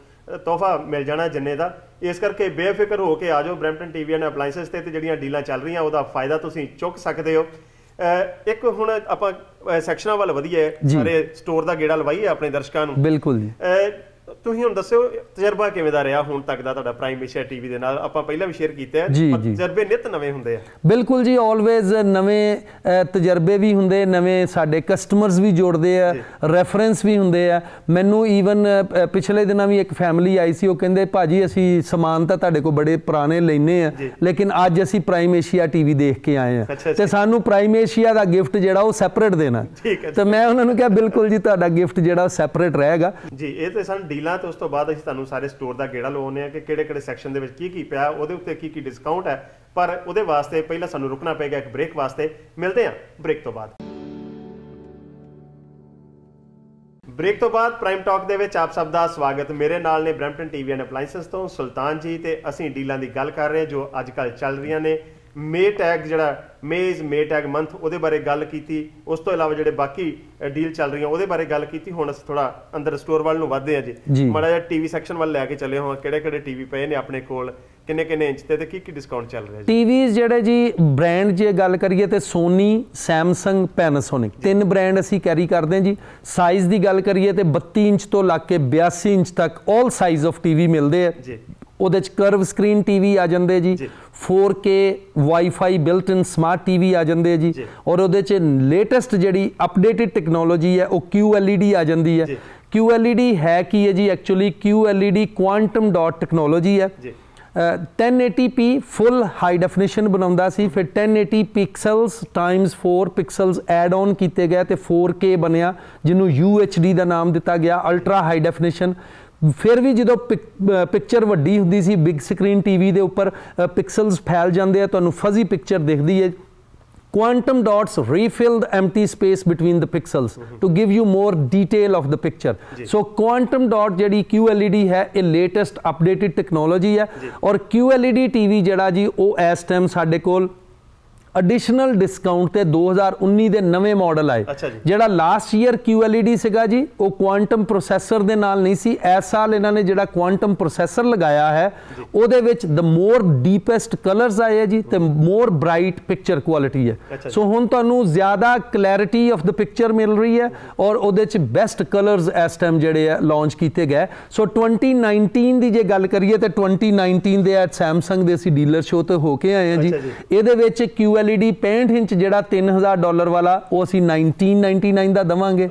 A: ਤੋਹਫਾ ਮਿਲ ਜਾਣਾ ਜੰਨੇ ਦਾ ਇਸ ਕਰਕੇ ਬੇਫਿਕਰ ਹੋ ਕੇ ਆਜੋ ਬ੍ਰੈਂਪਟਨ ਟੀਵੀ ਐਂਡ ਅਪਲਾਈਐਂਸਸ ਤੇ ਤੇ ਜਿਹੜੀਆਂ ਡੀਲਾਂ ਚੱਲ ਰਹੀਆਂ ਉਹਦਾ ਫਾਇਦਾ ਤੁਸੀਂ ਚੁੱਕ ਸਕਦੇ ਹੋ ਇੱਕ ਹੁਣ ਆਪਾਂ ਸੈਕਸ਼ਨਾਂ ਵੱਲ ਵਧੀਏ ਸਾਰੇ ਸਟੋਰ ਦਾ ਗੇੜਾ ਲਵਾਈਏ ਆਪਣੇ ਦਰਸ਼ਕਾਂ ਨੂੰ ਬਿਲਕੁਲ ਜੀ ਤੁਸੀਂ ਹੁਣ ਦੱਸਿਓ ਤਜਰਬਾ ਕਿਵੇਂ ਦਾ ਰਿਹਾ ਹੁਣ ਤੱਕ ਦਾ ਤੁਹਾਡਾ ਪ੍ਰਾਈਮ ਏਸ਼ੀਆ ਟੀਵੀ ਦੇ ਨਾਲ ਆਪਾਂ ਪਹਿਲਾਂ ਵੀ ਸ਼ੇਅਰ ਕੀਤਾ ਹੈ ਤਜਰਬੇ ਨਿਤ ਨਵੇਂ ਹੁੰਦੇ ਆ
B: ਬਿਲਕੁਲ ਜੀ ਆਲਵੇਜ਼ ਨਵੇਂ ਤਜਰਬੇ ਵੀ ਹੁੰਦੇ ਨਵੇਂ ਸਾਡੇ ਕਸਟਮਰਸ ਵੀ ਜੋੜਦੇ ਆ ਰੈਫਰੈਂਸ ਵੀ ਹੁੰਦੇ ਆ ਮੈਨੂੰ ਈਵਨ ਪਿਛਲੇ ਦਿਨਾਂ ਵੀ ਇੱਕ ਫੈਮਿਲੀ ਆਈ ਸੀ ਉਹ ਕਹਿੰਦੇ ਭਾਜੀ ਅਸੀਂ ਸਮਾਨ ਤਾਂ ਤੁਹਾਡੇ ਕੋਲ ਬੜੇ ਪੁਰਾਣੇ ਲੈਨੇ ਆ ਲੇਕਿਨ ਅੱਜ ਅਸੀਂ ਪ੍ਰਾਈਮ ਏਸ਼ੀਆ ਟੀਵੀ ਦੇਖ ਕੇ ਆਏ ਆ ਤੇ ਸਾਨੂੰ ਪ੍ਰਾਈਮ ਏਸ਼ੀਆ ਦਾ ਗਿਫਟ ਜਿਹੜਾ ਉਹ ਸੈਪਰੇਟ ਦੇਣਾ ਤੇ ਮੈਂ ਉਹਨਾਂ ਨੂੰ ਕਿਹਾ ਬਿਲਕੁਲ ਜੀ ਤੁਹਾਡਾ ਗਿਫਟ ਜਿਹੜਾ ਸੈਪਰੇਟ ਰਹੇਗਾ
A: ਜੀ ਇਹ ਤੇ ਸਾਨੂੰ ਡੀਲਾਂ ਤੇ ਉਸ ਤੋਂ ਬਾਅਦ ਅਸੀਂ ਤੁਹਾਨੂੰ ਸਾਰੇ ਸਟੋਰ ਦਾ ਗੇੜਾ ਲਵਾਉਨੇ ਆ ਕਿ ਕਿਹੜੇ ਕਿਹੜੇ ਸੈਕਸ਼ਨ ਦੇ ਵਿੱਚ ਕੀ ਕੀ ਪਿਆ ਉਹਦੇ ਉੱਤੇ ਕੀ ਕੀ ਡਿਸਕਾਊਂਟ ਹੈ ਪਰ ਉਹਦੇ ਵਾਸਤੇ ਪਹਿਲਾਂ ਸਾਨੂੰ ਰੁਕਣਾ ਪਏਗਾ ਇੱਕ ਬ੍ਰੇਕ ਵਾਸਤੇ ਮਿਲਦੇ ਆ ਬ੍ਰੇਕ ਤੋਂ ਬਾਅਦ ਬ੍ਰੇਕ ਤੋਂ ਬਾਅਦ ਪ੍ਰਾਈਮ ਟਾਕ ਦੇ ਵਿੱਚ ਆਪ ਸਭ ਦਾ ਸਵਾਗਤ ਮੇਰੇ ਨਾਲ ਨੇ ਬ੍ਰੈਂਪਟਨ ਟੀਵੀ ਐਂਡ ਅਪਲਾਈਐਂਸਸ ਤੋਂ ਸੁਲਤਾਨ ਜੀ ਤੇ ਅਸੀਂ ਡੀਲਾਂ ਦੀ ਗੱਲ ਕਰ ਰਹੇ ਹਾਂ ਜੋ ਅੱਜ ਕੱਲ ਚੱਲ ਰਹੀਆਂ ਨੇ ਮੇ ਟੈਗ ਜਿਹੜਾ ਮੇ ਮੇ ਟੈਗ ਮੰਥ ਉਹਦੇ ਬਾਰੇ ਗੱਲ ਕੀਤੀ ਉਸ ਤੋਂ ਇਲਾਵਾ ਜਿਹੜੇ ਬਾਕੀ ਡੀਲ ਚੱਲ ਰਹੀਆਂ ਉਹਦੇ ਬਾਰੇ ਗੱਲ ਕੀਤੀ ਹੁਣ ਅਸੀਂ ਥੋੜਾ ਅੰਦਰ ਸਟੋਰ ਵੱਲ ਨੂੰ ਵਧਦੇ ਹਾਂ ਜੀ ਮਾੜਾ ਜਿਹਾ ਟੀਵੀ ਸੈਕਸ਼ਨ ਵੱਲ ਲੈ ਕੇ ਚੱਲੇ ਹਾਂ ਕਿਹੜੇ ਕਿਹੜੇ ਟੀਵੀ ਪਏ ਨੇ ਆਪਣੇ ਕੋਲ ਕਿੰਨੇ ਕਿੰਨੇ ਇੰਚ ਤੇ ਤੇ ਕੀ ਕੀ ਡਿਸਕਾਊਂਟ
B: ਚੱਲ ਰਿਹਾ ਜੀ ਟੀਵੀਜ਼ ਜਿਹੜੇ ਜੀ ਬ੍ਰਾਂਡ ਜੇ ਗੱਲ ਕਰੀਏ ਤੇ ਸੋਨੀ ਸੈਮਸੰਗ ਪੈਨਾਸੋਨਿਕ ਤਿੰਨ ਬ੍ਰਾਂਡ ਅਸੀਂ ਕੈਰੀ ਕਰਦੇ ਹਾਂ ਜੀ ਸਾਈਜ਼ ਦੀ ਗੱਲ ਕਰੀਏ ਤੇ 32 ਇੰਚ ਤੋਂ ਲੱਗ ਕੇ 82 ਇੰਚ ਤੱਕ 올 ਸਾਈਜ਼ ਆਫ ਟੀਵੀ ਮਿਲਦੇ ਆ ਜੀ ਉਹਦੇ ਚ ਕਰਵ ਸਕਰੀਨ ਟੀਵੀ ਆ ਜਾਂਦੇ ਜੀ 4K WiFi built in smart TV ਆ ਜਾਂਦੇ ਜੀ ਔਰ ਉਹਦੇ ਚ ਲੇਟੈਸਟ ਜਿਹੜੀ ਅਪਡੇਟਡ ਟੈਕਨੋਲੋਜੀ ਹੈ ਉਹ QLED ਆ ਜਾਂਦੀ ਹੈ QLED ਹੈ ਕੀ ਹੈ ਜੀ actually QLED quantum dot technology ਹੈ ਜੀ 1080p ਫੁੱਲ ਹਾਈ ਡੈਫੀਨੇਸ਼ਨ ਬਣਾਉਂਦਾ ਸੀ ਫਿਰ 1080 ਪਿਕਸਲਸ ਟਾਈਮਸ 4 ਪਿਕਸਲਸ ਐਡ ਆਨ ਕੀਤੇ ਗਏ ਤੇ 4K ਬਣਿਆ ਜਿਹਨੂੰ UHD ਦਾ ਨਾਮ ਦਿੱਤਾ ਗਿਆ ਅਲਟਰਾ ਹਾਈ ਡੈਫੀਨੇਸ਼ਨ ਫਿਰ ਵੀ ਜਦੋਂ ਪਿਕਚਰ ਵੱਡੀ ਹੁੰਦੀ ਸੀ ਬਿਗ ਸਕਰੀਨ ਟੀਵੀ ਦੇ ਉੱਪਰ ਪਿਕਸਲਸ ਫੈਲ ਜਾਂਦੇ ਆ ਤੁਹਾਨੂੰ ਫਜ਼ੀ ਪਿਕਚਰ ਦਿਖਦੀ ਹੈ quantum dots refill the empty space between the pixels to give you more detail of the picture so quantum dot ਜਿਹੜੀ ਕਿਊ ਐਲਈਡੀ e ਹੈ ਇਹ ਲੇਟੈਸਟ ਅਪਡੇਟਡ ਟੈਕਨੋਲੋਜੀ ਹੈ ਔਰ ਕਿਊ ਐਲਈਡੀ ਟੀਵੀ ਜਿਹੜਾ ਜੀ ਉਹ ਇਸ ਟਾਈਮ ਸਾਡੇ ਕੋਲ ਐਡੀਸ਼ਨਲ ਡਿਸਕਾਊਂਟ ਤੇ 2019 ਦੇ ਨਵੇਂ ਮਾਡਲ ਆਏ ਜਿਹੜਾ ਲਾਸਟ ਈਅਰ QLED ਸੀਗਾ ਜੀ ਉਹ ਕੁਆਂਟਮ ਪ੍ਰੋਸੈਸਰ ਦੇ ਨਾਲ ਨਹੀਂ ਸੀ ਇਸ ਸਾਲ ਇਹਨਾਂ ਨੇ ਜਿਹੜਾ ਕੁਆਂਟਮ ਪ੍ਰੋਸੈਸਰ ਲਗਾਇਆ ਹੈ ਉਹਦੇ ਵਿੱਚ ਦ ਮੋਰ ਡੀਪੈਸਟ ਕਲਰਸ ਆਏ ਹੈ ਜੀ ਤੇ ਮੋਰ ਬ੍ਰਾਈਟ ਪਿਕਚਰ ਕੁਆਲਿਟੀ ਹੈ ਸੋ ਹੁਣ ਤੁਹਾਨੂੰ ਜ਼ਿਆਦਾ ਕਲੈਰਿਟੀ ਆਫ ਦ ਪਿਕਚਰ ਮਿਲ ਰਹੀ ਹੈ ਔਰ ਉਹਦੇ ਚ ਬੈਸਟ ਕਲਰਸ ਇਸ ਟਾਈਮ ਜਿਹੜੇ ਆ ਲਾਂਚ ਕੀਤੇ ਗਏ ਸੋ 2019 ਦੀ ਜੇ ਗੱਲ ਕਰੀਏ ਤੇ 2019 ਦੇ ਐਟ Samsung ਦੇ ਅਸੀਂ ਡੀਲਰ ਸ਼ੋ ਤੇ ਹੋ ਕੇ ਆਏ ਆ ਜੀ ਇਹਦੇ ਵਿੱਚ ਕਿਊ LED 65 ਇੰਚ ਜਿਹੜਾ 3000 ਡਾਲਰ ਵਾਲਾ ਉਹ ਅਸੀਂ 1999 ਦਾ ਦਵਾਂਗੇ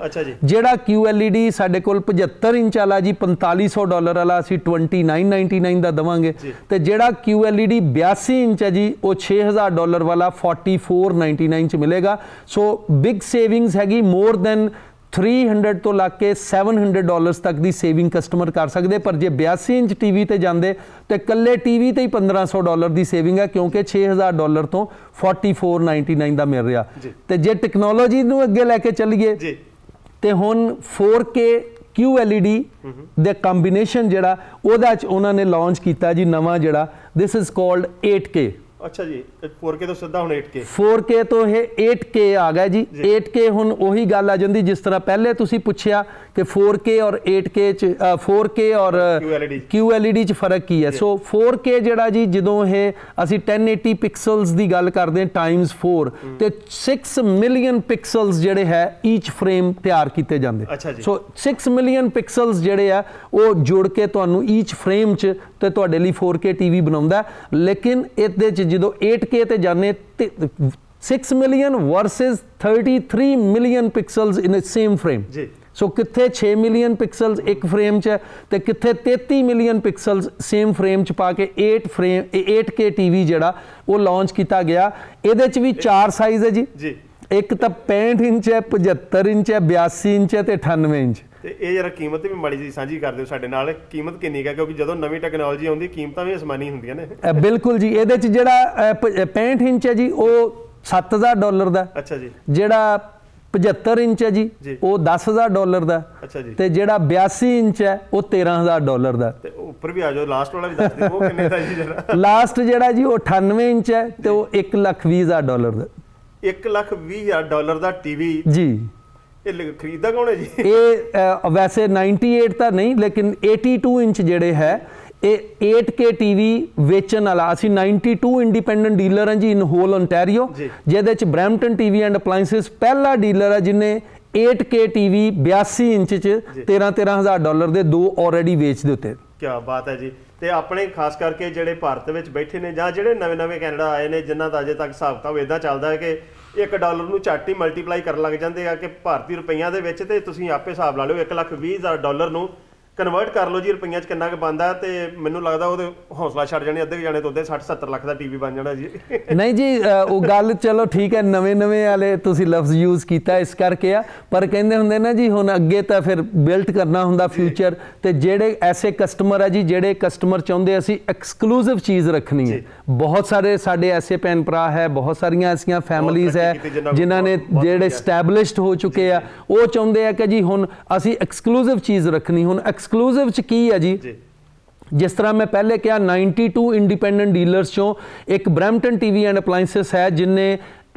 B: ਜਿਹੜਾ QLED ਸਾਡੇ ਕੋਲ 75 ਇੰਚ ਵਾਲਾ ਜੀ 4500 ਡਾਲਰ ਵਾਲਾ ਅਸੀਂ 2999 ਦਾ ਦਵਾਂਗੇ ਤੇ ਜਿਹੜਾ QLED 82 ਇੰਚ ਹੈ ਜੀ ਉਹ 6000 ਡਾਲਰ ਵਾਲਾ 4499 ਚ ਮਿਲੇਗਾ ਸੋ ਬਿਗ ਸੇਵਿੰਗਸ ਹੈਗੀ ਮੋਰ ਦੈਨ 300 ਤੋਂ ਲੱਗ ਕੇ 700 ਡਾਲਰਸ ਤੱਕ ਦੀ ਸੇਵਿੰਗ ਕਸਟਮਰ ਕਰ ਸਕਦੇ ਪਰ ਜੇ 82 ਇੰਚ ਟੀਵੀ ਤੇ ਜਾਂਦੇ ਤੇ ਕੱਲੇ ਟੀਵੀ ਤੇ ਹੀ 1500 ਡਾਲਰ ਦੀ ਸੇਵਿੰਗ ਹੈ ਕਿਉਂਕਿ 6000 ਡਾਲਰ ਤੋਂ 44.99 ਦਾ ਮਿਲ ਰਿਹਾ ਤੇ ਜੇ ਟੈਕਨੋਲੋਜੀ ਨੂੰ ਅੱਗੇ ਲੈ ਕੇ ਚੱਲੀਏ ਜੀ ਤੇ ਹੁਣ 4K QLED ਦੇ ਕੰਬੀਨੇਸ਼ਨ ਜਿਹੜਾ ਉਹਦਾ ਚ ਉਹਨਾਂ ਨੇ ਲਾਂਚ ਕੀਤਾ ਜੀ ਨਵਾਂ ਜਿਹੜਾ ਦਿਸ ਇਜ਼ ਕਾਲਡ 8K
A: ਅੱਛਾ ਜੀ 4K ਤੋਂ ਸਿੱਧਾ ਹੁਣ 8K
B: 4K ਤੋਂ ਇਹ 8K ਆ ਗਿਆ ਜੀ 8K ਹੁਣ ਉਹੀ ਗੱਲ ਆ ਜਾਂਦੀ ਜਿਸ ਤਰ੍ਹਾਂ ਪਹਿਲੇ ਤੁਸੀਂ ਪੁੱਛਿਆ ਕਿ 4K ਔਰ 8K ਚ 4K ਔਰ QLED e ਚ ਫਰਕ ਕੀ ਹੈ ਸੋ 4K ਜਿਹੜਾ ਜੀ ਜਦੋਂ ਇਹ ਅਸੀਂ 1080 ਪਿਕਸਲਸ ਦੀ ਗੱਲ ਕਰਦੇ ਹਾਂ ਟਾਈਮਸ 4 ਤੇ 6 ਮਿਲੀਅਨ ਪਿਕਸਲਸ ਜਿਹੜੇ ਹੈ ਈਚ ਫਰੇਮ ਤਿਆਰ ਕੀਤੇ ਜਾਂਦੇ ਸੋ 6 ਮਿਲੀਅਨ ਪਿਕਸਲਸ ਜਿਹੜੇ ਆ ਉਹ ਜੁੜ ਕੇ ਤੁਹਾਨੂੰ ਈਚ ਫਰੇਮ ਚ ਤੇ ਤੁਹਾਡੇ ਲਈ 4K ਟੀਵੀ ਬਣਾਉਂਦਾ ਲੇਕਿਨ ਇਹਦੇ ਚ ਜਦੋਂ 8K ਤੇ ਜਾਣੇ 6 million versus 33 million pixels in a same frame ਜੀ ਸੋ ਕਿੱਥੇ 6 ਮਿਲੀਅਨ ਪਿਕਸਲਸ ਇੱਕ ਫਰੇਮ 'ਚ ਤੇ ਕਿੱਥੇ 33 ਮਿਲੀਅਨ ਪਿਕਸਲਸ ਸੇਮ ਫਰੇਮ 'ਚ ਪਾ ਕੇ 8 ਫਰੇਮ 8K ਟੀਵੀ ਜਿਹੜਾ ਉਹ ਲਾਂਚ ਕੀਤਾ ਗਿਆ ਇਹਦੇ 'ਚ ਵੀ ਚਾਰ ਸਾਈਜ਼ ਹੈ ਜੀ ਜੀ ਇੱਕ ਤਾਂ 65 ਇੰਚ ਹੈ 75 ਇੰਚ ਹੈ 82 ਇੰਚ ਹੈ ਤੇ 98 ਇੰਚ
A: ਤੇ ਇਹ ਜਰਾ ਕੀਮਤ ਵੀ ਮਾੜੀ ਜੀ ਸਾਂਝੀ ਕਰ ਦਿਓ ਸਾਡੇ ਨਾਲ ਕੀਮਤ ਕਿੰਨੀ ਹੈ ਕਿਉਂਕਿ ਜਦੋਂ ਨਵੀਂ ਟੈਕਨੋਲੋਜੀ ਆਉਂਦੀ ਕੀਮਤਾਂ ਵੀ ਅਸਮਾਨੀ ਹੁੰਦੀਆਂ ਨੇ
B: ਬਿਲਕੁਲ ਜੀ ਇਹਦੇ ਚ ਜਿਹੜਾ 65 ਇੰਚ ਹੈ ਜੀ ਉਹ 7000 ਡਾਲਰ ਦਾ ਅੱਛਾ ਜੀ ਜਿਹੜਾ 75 ਇੰਚ ਹੈ ਜੀ ਉਹ 10000 ਡਾਲਰ ਦਾ ਅੱਛਾ ਜੀ ਤੇ ਜਿਹੜਾ 82 ਇੰਚ ਹੈ ਉਹ 13000 ਡਾਲਰ ਦਾ ਤੇ
A: ਉੱਪਰ ਵੀ ਆ ਜਾਓ ਲਾਸਟ ਵਾਲਾ ਵੀ ਦੱਸ ਦਿਓ ਉਹ ਕਿੰਨੇ ਦਾ ਜੀ ਜਰਾ
B: ਲਾਸਟ ਜਿਹੜਾ ਜੀ ਉਹ 98 ਇੰਚ ਹੈ ਤੇ ਉਹ 120000 ਡਾਲਰ ਦਾ
A: 120000 ਡਾਲਰ ਦਾ ਟੀਵੀ ਜੀ ਇਹ
B: ਖਰੀਦਦਾ ਕੌਣ ਹੈ ਜੀ ਇਹ ਵੈਸੇ 98 ਤਾਂ ਨਹੀਂ ਲੇਕਿਨ 82 ਇੰਚ ਜਿਹੜੇ ਹੈ ਇਹ 8K ਟੀਵੀ ਵੇਚਣ ਵਾਲਾ ਅਸੀਂ 92 ਇੰਡੀਪੈਂਡੈਂਟ ਡੀਲਰ ਹਾਂ ਜੀ ਇਨ ਹੋਲ ਓਨਟਾਰੀਓ ਜਿਹਦੇ ਚ ਬ੍ਰੈਂਪਟਨ ਟੀਵੀ ਐਂਡ ਅਪਲਾਈਐਂਸਸ ਪਹਿਲਾ ਡੀਲਰ ਹੈ ਜਿਨੇ 8K ਟੀਵੀ 82 ਇੰਚ ਚ 13 13000 ਡਾਲਰ ਦੇ ਦੋ ਆਲਰੇਡੀ ਵੇਚ ਉੱਤੇ
A: ਕੀ ਬਾਤ ਹੈ ਜੀ ਤੇ ਆਪਣੇ ਖਾਸ ਕਰਕੇ ਜਿਹੜੇ ਭਾਰਤ ਵਿੱਚ ਬੈਠੇ ਨੇ ਜਾਂ ਜਿਹੜੇ ਨਵੇਂ-ਨਵੇਂ ਕੈਨੇਡਾ ਆਏ ਨੇ ਜਿਨ੍ਹਾਂ ਦਾ ਅਜੇ ਤੱਕ ਹਿਸਾਬ ਤਾਂ ਇਦਾਂ ਚੱਲਦਾ ਹੈ ਕਿ 1 ਡਾਲਰ ਨੂੰ ਝੱਟ ਹੀ ਮਲਟੀਪਲਾਈ ਕਰਨ ਲੱਗ ਜਾਂਦੇ ਆ ਕਿ ਭਾਰਤੀ ਰੁਪਈਆਂ ਦੇ ਵਿੱਚ ਤੇ ਤੁਸੀਂ ਆਪੇ ਹਿਸਾਬ ਲਾ ਲਿਓ 1 ਲੱਖ 20 ਹਜ਼ਾਰ ਡਾਲਰ ਨੂੰ ਕਨਵਰਟ ਕਰ ਲਓ ਜੀ ਰੁਪਈਆਂ 'ਚ ਕਿੰਨਾ ਕੁ ਬੰਦਾ ਤੇ ਮੈਨੂੰ ਲੱਗਦਾ ਉਹਦੇ ਹੌਸਲਾ ਛੱਡ ਜਾਣੇ ਅੱਧੇ ਜਾਣੇ ਤੋਂ ਅੱਧੇ 60 70 ਲੱਖ ਦਾ ਟੀਵੀ ਬਣ ਜਾਣਾ ਜੀ
B: ਨਹੀਂ ਜੀ ਉਹ ਗੱਲ ਚਲੋ ਠੀਕ ਹੈ ਨਵੇਂ ਨਵੇਂ ਵਾਲੇ ਤੁਸੀਂ ਲਫ਼ਜ਼ ਯੂਜ਼ ਕੀਤਾ ਇਸ ਕਰਕੇ ਆ ਪਰ ਕਹਿੰਦੇ ਹੁੰਦੇ ਨਾ ਜੀ ਹੁਣ ਅੱਗੇ ਤਾਂ ਫਿਰ ਬਿਲਟ ਕਰਨਾ ਹੁੰਦਾ ਫਿਊਚਰ ਤੇ ਜਿਹੜੇ ਐਸੇ ਕਸਟਮਰ ਆ ਜੀ ਜਿਹੜੇ ਕਸਟਮਰ ਚਾਹੁੰਦੇ ਅਸੀਂ ਐਕਸਕਲੂਸਿਵ ਚੀਜ਼ ਰੱਖਣੀ ਹੈ ਬਹੁਤ ਸਾਰੇ ਸਾਡੇ ਐਸੇ ਪੈਨ ਭਰਾ ਹੈ ਬਹੁਤ ਸਾਰੀਆਂ ਐਸੀਆਂ ਫੈਮਿਲੀਜ਼ ਹੈ ਜਿਨ੍ਹਾਂ ਨੇ ਜਿਹੜੇ ਸਟੈਬਲਿਸ਼ਡ ਹੋ ਚੁੱਕੇ ਆ ਉਹ ਚਾਹੁੰਦੇ ਆ ਕਿ ਜੀ ਹੁਣ ਅਸੀਂ ਐਕਸਕਲੂਸਿਵ ਚੀਜ਼ ਰੱਖਣੀ ਹੁਣ ਐਕਸਕਲੂਸਿਵ ਚ ਕੀ ਹੈ ਜੀ ਜਿਸ ਤਰ੍ਹਾਂ ਮੈਂ ਪਹਿਲੇ ਕਿਹਾ 92 ਇੰਡੀਪੈਂਡੈਂਟ ਡੀਲਰਸ ਚੋਂ ਇੱਕ ਬ੍ਰੈਂਪਟਨ ਟੀਵੀ ਐਂਡ ਅਪਲਾਈਐਂਸਸ ਹੈ ਜਿਨਨੇ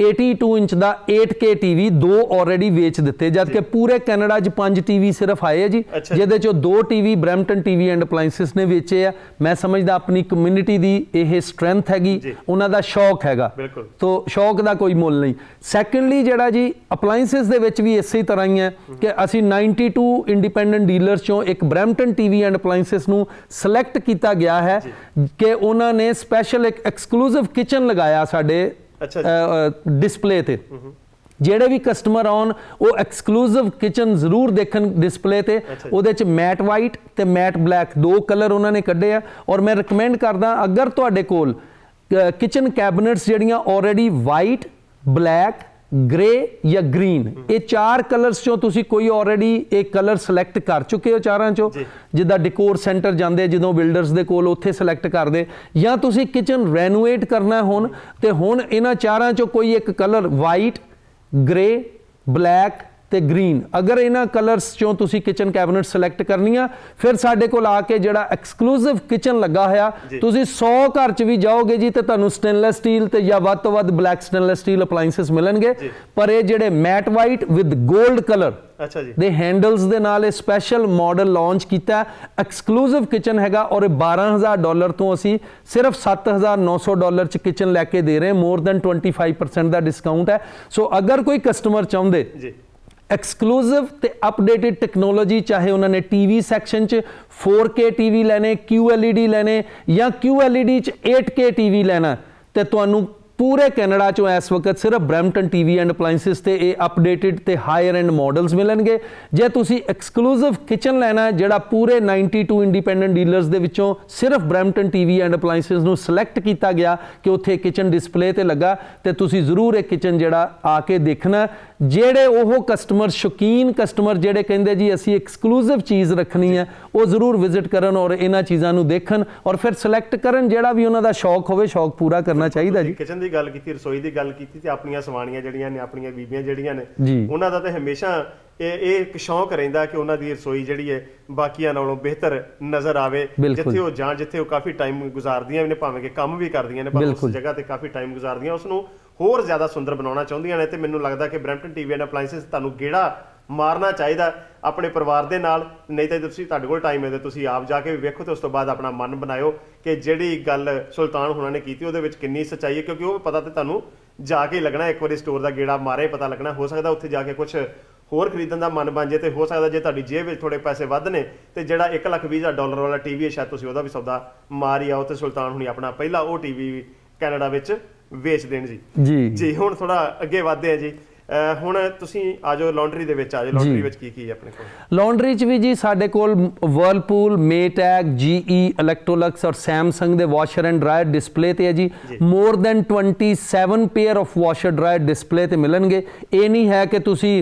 B: 82 ਇੰਚ ਦਾ 8K ਟੀਵੀ ਦੋ ਆਲਰੇਡੀ ਵੇਚ ਦਿੱਤੇ ਜਦ ਕਿ ਪੂਰੇ ਕੈਨੇਡਾ 'ਚ ਪੰਜ ਟੀਵੀ ਸਿਰਫ ਆਏ ਆ ਜੀ ਜਿਹਦੇ 'ਚੋਂ ਦੋ TV Brampton TV and appliances ਨੇ ਵੇਚੇ ਆ ਮੈਂ ਸਮਝਦਾ ਆਪਣੀ ਕਮਿਊਨਿਟੀ ਦੀ ਇਹ ਸਟਰੈਂਥ ਹੈਗੀ ਉਹਨਾਂ ਦਾ ਸ਼ੌਕ ਹੈਗਾ ਤੋਂ ਸ਼ੌਕ ਦਾ ਕੋਈ ਮੁੱਲ ਨਹੀਂ ਸੈਕੰਡਲੀ ਜਿਹੜਾ ਜੀ ਅਪਲਾਈਐਂਸਸ ਦੇ ਵਿੱਚ ਵੀ ਇਸੇ ਤਰ੍ਹਾਂ ਹੀ ਹੈ ਕਿ ਅਸੀਂ 92 ਇੰਡੀਪੈਂਡੈਂਟ ਡੀਲਰਸ 'ਚੋਂ ਇੱਕ ਬ੍ਰੈਮਟਨ ਟੀਵੀ ਐਂਡ ਅਪਲਾਈਐਂਸਸ ਨੂੰ ਸਿਲੈਕਟ ਕੀਤਾ ਗਿਆ ਹੈ ਕਿ ਉਹਨਾਂ ਨੇ ਸਪੈਸ਼ਲ ਇੱਕ ਐਕਸਕਲੂਸਿਵ ਕਿਚਨ ਲਗਾਇਆ ਸਾਡੇ ਡਿਸਪਲੇ ਤੇ ਜਿਹੜੇ ਵੀ ਕਸਟਮਰ ਆਉਣ ਉਹ ਐਕਸਕਲੂਸਿਵ ਕਿਚਨ ਜ਼ਰੂਰ ਦੇਖਣ ਡਿਸਪਲੇ ਤੇ ਉਹਦੇ ਚ ਮੈਟ ਵਾਈਟ ਤੇ ਮੈਟ ਬਲੈਕ ਦੋ ਕਲਰ ਉਹਨਾਂ ਨੇ ਕੱਢੇ ਆ ਔਰ ਮੈਂ ਰეკਮੈਂਡ ਕਰਦਾ ਅਗਰ ਤੁਹਾਡੇ ਕੋਲ ਕਿਚਨ ਕੈਬਨਟਸ ਜਿਹੜੀਆਂ ਆਲਰੇਡੀ ਵਾਈਟ ਬਲੈਕ ਗ੍ਰੇ ਜਾਂ ਗ੍ਰੀਨ ਇਹ ਚਾਰ ਕਲਰਸ ਚੋਂ ਤੁਸੀਂ ਕੋਈ ਆਲਰੇਡੀ ਇਹ ਕਲਰ ਸਿਲੈਕਟ ਕਰ ਚੁੱਕੇ ਹੋ ਚਾਰਾਂ ਚੋਂ ਜਿੱਦਾਂ ਡਿਕੋਰ ਸੈਂਟਰ ਜਾਂਦੇ ਜਦੋਂ ਬਿਲਡਰਸ ਦੇ ਕੋਲ ਉੱਥੇ ਸਿਲੈਕਟ ਕਰਦੇ ਜਾਂ ਤੁਸੀਂ ਕਿਚਨ ਰੈਨੋਵੇਟ ਕਰਨਾ ਹੁਣ ਤੇ ਹੁਣ ਇਹਨਾਂ ਚਾਰਾਂ ਚੋਂ ਕੋਈ ਇੱਕ ਕਲਰ ਵਾਈਟ ਗ੍ਰੇ ਬਲੈਕ ਤੇ ਗ੍ਰੀਨ ਅਗਰ ਇਹਨਾਂ ਕਲਰਸ ਚੋਂ ਤੁਸੀਂ ਕਿਚਨ ਕੈਬਨਟ ਸਿਲੈਕਟ ਕਰਨੀਆਂ ਫਿਰ ਸਾਡੇ ਕੋਲ ਆ ਕੇ ਜਿਹੜਾ ਐਕਸਕਲੂਸਿਵ ਕਿਚਨ ਲੱਗਾ ਹੋਇਆ ਤੁਸੀਂ 100 ਘਰ ਚ ਵੀ ਜਾਓਗੇ ਜੀ ਤੇ ਤੁਹਾਨੂੰ ਸਟੇਨਲੈਸ ਸਟੀਲ ਤੇ ਜਾਂ ਵੱਧ ਤੋਂ ਵੱਧ ਬਲੈਕ ਸਟੇਨਲੈਸ ਸਟੀਲ ਅਪਲਾਈਐਂਸਸ ਮਿਲਣਗੇ ਪਰ ਇਹ ਜਿਹੜੇ ਮੈਟ ਵਾਈਟ ਵਿਦ 골ਡ ਕਲਰ ਅੱਛਾ ਜੀ ਦੇ ਹੈਂਡਲਸ ਦੇ ਨਾਲ ਇਹ ਸਪੈਸ਼ਲ ਮਾਡਲ ਲਾਂਚ ਕੀਤਾ ਐਕਸਕਲੂਸਿਵ ਕਿਚਨ ਹੈਗਾ ਔਰ ਇਹ 12000 ਡਾਲਰ ਤੋਂ ਅਸੀਂ ਸਿਰਫ 7900 ਡਾਲਰ ਚ ਕਿਚਨ ਲੈ ਕੇ ਦੇ ਰਹੇ ਮੋਰ ਦੈਨ 25% ਦਾ ਡਿਸਕਾਊਂਟ ਹੈ ਸੋ ਅਗਰ ਕੋਈ ਕਸਟਮਰ ਚਾਹੁੰਦੇ ਜੀ ਐਕਸਕਲੂਸਿਵ ਤੇ ਅਪਡੇਟਡ ਟੈਕਨੋਲੋਜੀ ਚਾਹੇ ਉਹਨਾਂ ਨੇ ਟੀਵੀ ਸੈਕਸ਼ਨ 'ਚ 4K ਟੀਵੀ ਲੈਣੇ QLED ਲੈਣੇ ਜਾਂ QLED 'ਚ 8K ਟੀਵੀ ਲੈਣਾ ਤੇ ਤੁਹਾਨੂੰ ਪੂਰੇ ਕੈਨੇਡਾ 'ਚੋਂ ਇਸ ਵਕਤ ਸਿਰਫ ਬ੍ਰੈਮਟਨ ਟੀਵੀ ਐਂਡ ਅਪਲਾਈਐਂਸਸ ਤੇ ਇਹ ਅਪਡੇਟਡ ਤੇ ਹਾਇਰ ਐਂਡ ਮਾਡਲਸ ਮਿਲਣਗੇ ਜੇ ਤੁਸੀਂ ਐਕਸਕਲੂਸਿਵ ਕਿਚਨ ਲੈਣਾ ਜਿਹੜਾ ਪੂਰੇ 92 ਇੰਡੀਪੈਂਡੈਂਟ ਡੀਲਰਸ ਦੇ ਵਿੱਚੋਂ ਸਿਰਫ ਬ੍ਰੈਮਟਨ ਟੀਵੀ ਐਂਡ ਅਪਲਾਈਐਂਸਸ ਨੂੰ ਸਿਲੈਕਟ ਕੀਤਾ ਗਿਆ ਕਿ ਉੱਥੇ ਕਿਚਨ ਡਿਸਪਲੇ ਤੇ ਲੱਗਾ ਤੇ ਤੁਸੀਂ ਜ਼ਰੂਰ ਇਹ ਕਿਚਨ ਜਿਹੜਾ ਆ ਕੇ ਦੇਖਣਾ ਜਿਹੜੇ ਉਹ ਕਸਟਮਰ ਸ਼ੌਕੀਨ ਕਸਟਮਰ ਜਿਹੜੇ ਕਹਿੰਦੇ ਜੀ ਅਸੀਂ ਐਕਸਕਲੂਸਿਵ ਚੀਜ਼ ਰੱਖਣੀ ਹੈ ਉਹ ਜ਼ਰੂਰ ਵਿਜ਼ਿਟ ਕਰਨ ਔਰ ਇਹਨਾਂ ਚੀਜ਼ਾਂ ਨੂੰ ਦੇਖਣ ਔਰ ਫਿਰ ਸਿਲੈਕਟ ਕਰਨ ਜਿਹੜਾ ਵੀ ਉਹਨਾਂ ਦਾ ਸ਼ੌਕ ਹੋਵੇ ਸ਼ੌਕ ਪੂਰਾ ਕਰਨਾ ਚਾਹੀਦਾ ਜੀ
A: ਕਿਚਨ ਦੀ ਗੱਲ ਕੀਤੀ ਰਸੋਈ ਦੀ ਗੱਲ ਕੀਤੀ ਤੇ ਆਪਣੀਆਂ ਸਵਾਣੀਆਂ ਜਿਹੜੀਆਂ ਨੇ ਆਪਣੀਆਂ ਬੀਬੀਆਂ ਜਿਹੜੀਆਂ ਨੇ ਉਹਨਾਂ ਦਾ ਤਾਂ ਹਮੇਸ਼ਾ ਇਹ ਇੱਕ ਸ਼ੌਂਕ ਰਹਿੰਦਾ ਕਿ ਉਹਨਾਂ ਦੀ ਰਸੋਈ ਜਿਹੜੀ ਹੈ ਬਾਕੀਆਂ ਨਾਲੋਂ ਬਿਹਤਰ ਨਜ਼ਰ ਆਵੇ ਜਿੱਥੇ ਉਹ ਜਾਂ ਜਿੱਥੇ ਉਹ ਕਾਫੀ ਟਾਈਮ ਗੁਜ਼ਾਰਦੀਆਂ ਨੇ ਭਾਵੇਂ ਕਿ ਕੰਮ ਵੀ ਕਰਦੀਆਂ ਨੇ ਪਰ ਉਸ ਜਗ੍ਹਾ ਤੇ ਕਾਫੀ ਟਾਈਮ ਗੁਜ਼ਾਰਦੀਆਂ ਉਸ ਨੂੰ ਹੋਰ ਜ਼ਿਆਦਾ ਸੁੰਦਰ ਬਣਾਉਣਾ ਚਾਹੁੰਦੀਆਂ ਨੇ ਤੇ ਮੈਨੂੰ ਲੱਗਦਾ ਕਿ ਬ੍ਰੈਂਪਟਨ ਟੀਵੀ ਐਂਡ ਅਪਲਾਈਐਂਸਸ ਤੁਹਾਨੂੰ ਗੇੜਾ ਮਾਰਨਾ ਚਾਹੀਦਾ ਆਪਣੇ ਪਰਿਵਾਰ ਦੇ ਨਾਲ ਨਹੀਂ ਤਾਂ ਤੁਸੀਂ ਤੁਹਾਡੇ ਕੋਲ ਟਾਈਮ ਹੈ ਤੇ ਤੁਸੀਂ ਆਪ ਜਾ ਕੇ ਵੀ ਵੇਖੋ ਤੇ ਉਸ ਤੋਂ ਬਾਅਦ ਆਪਣਾ ਮਨ ਬਣਾਇਓ ਕਿ ਜਿਹੜੀ ਗੱਲ ਸੁਲਤਾਨ ਹੁਣਾਂ ਨੇ ਕੀਤੀ ਉਹਦੇ ਵਿੱਚ ਕਿੰਨੀ ਸਚਾਈ ਹੈ ਕਿਉਂਕਿ ਉਹ ਪਤਾ ਤੇ ਤੁਹਾਨੂੰ ਜਾ ਕੇ ਲੱਗਣਾ ਇੱਕ ਵਾਰੀ ਸਟੋਰ ਦਾ ਗੇੜਾ ਮਾਰੇ ਪਤਾ ਲੱਗਣਾ ਹੋ ਸਕਦਾ ਉੱਥੇ ਜਾ ਕੇ ਕੁਝ ਹੋਰ ਖਰੀਦਣ ਦਾ ਮਨ ਬਣ ਜੇ ਤੇ ਹੋ ਸਕਦਾ ਜੇ ਤੁਹਾਡੀ ਜੇਬ ਵਿੱਚ ਥੋੜੇ ਪੈਸੇ ਵੱਧ ਨੇ ਤੇ ਜਿਹੜਾ 1 ਲੱਖ 20 ਹਜ਼ਾਰ ਡਾਲਰ ਵਾਲਾ ਟੀਵੀ ਹੈ ਸ਼ਾਇਦ ਤੁਸੀਂ ਉਹਦਾ ਵੀ ਸੌਦਾ ਮਾਰ ਹੀ ਆਓ ਤੇ ਸੁਲਤਾਨ ਹੁਣੀ ਆਪਣਾ ਪਹਿਲਾ ਉਹ ਟੀਵੀ ਕੈਨੇਡਾ ਵਿੱਚ ਵੇਚ ਦੇਣ ਜੀ ਜੀ ਜੀ ਹੁਣ ਥੋੜਾ ਅੱਗੇ ਵਧਦੇ ਆ ਜੀ ਹੁਣ ਤੁਸੀਂ ਆਜੋ ਲਾਂਡਰੀ ਦੇ ਵਿੱਚ ਆਜੋ ਲਾਂਡਰੀ ਵਿੱਚ ਕੀ ਕੀ ਹੈ ਆਪਣੇ
B: ਕੋਲ ਲਾਂਡਰੀ 'ਚ ਵੀ ਜੀ ਸਾਡੇ ਕੋਲ ਵਰਲਪੂਲ ਮੇਟੈਗ ਜੀਈ ਇਲੈਕਟ੍ਰੋਲਕਸ ਔਰ ਸੈਮਸੰਗ ਦੇ ਵਾਸ਼ਰ ਐਂਡ ਡਰਾਇਰ ਡਿਸਪਲੇ ਤੇ ਹੈ ਜੀ more than 27 pair of washer dryer display ਤੇ ਮਿਲਣਗੇ ਇਹ ਨਹੀਂ ਹੈ ਕਿ ਤੁਸੀਂ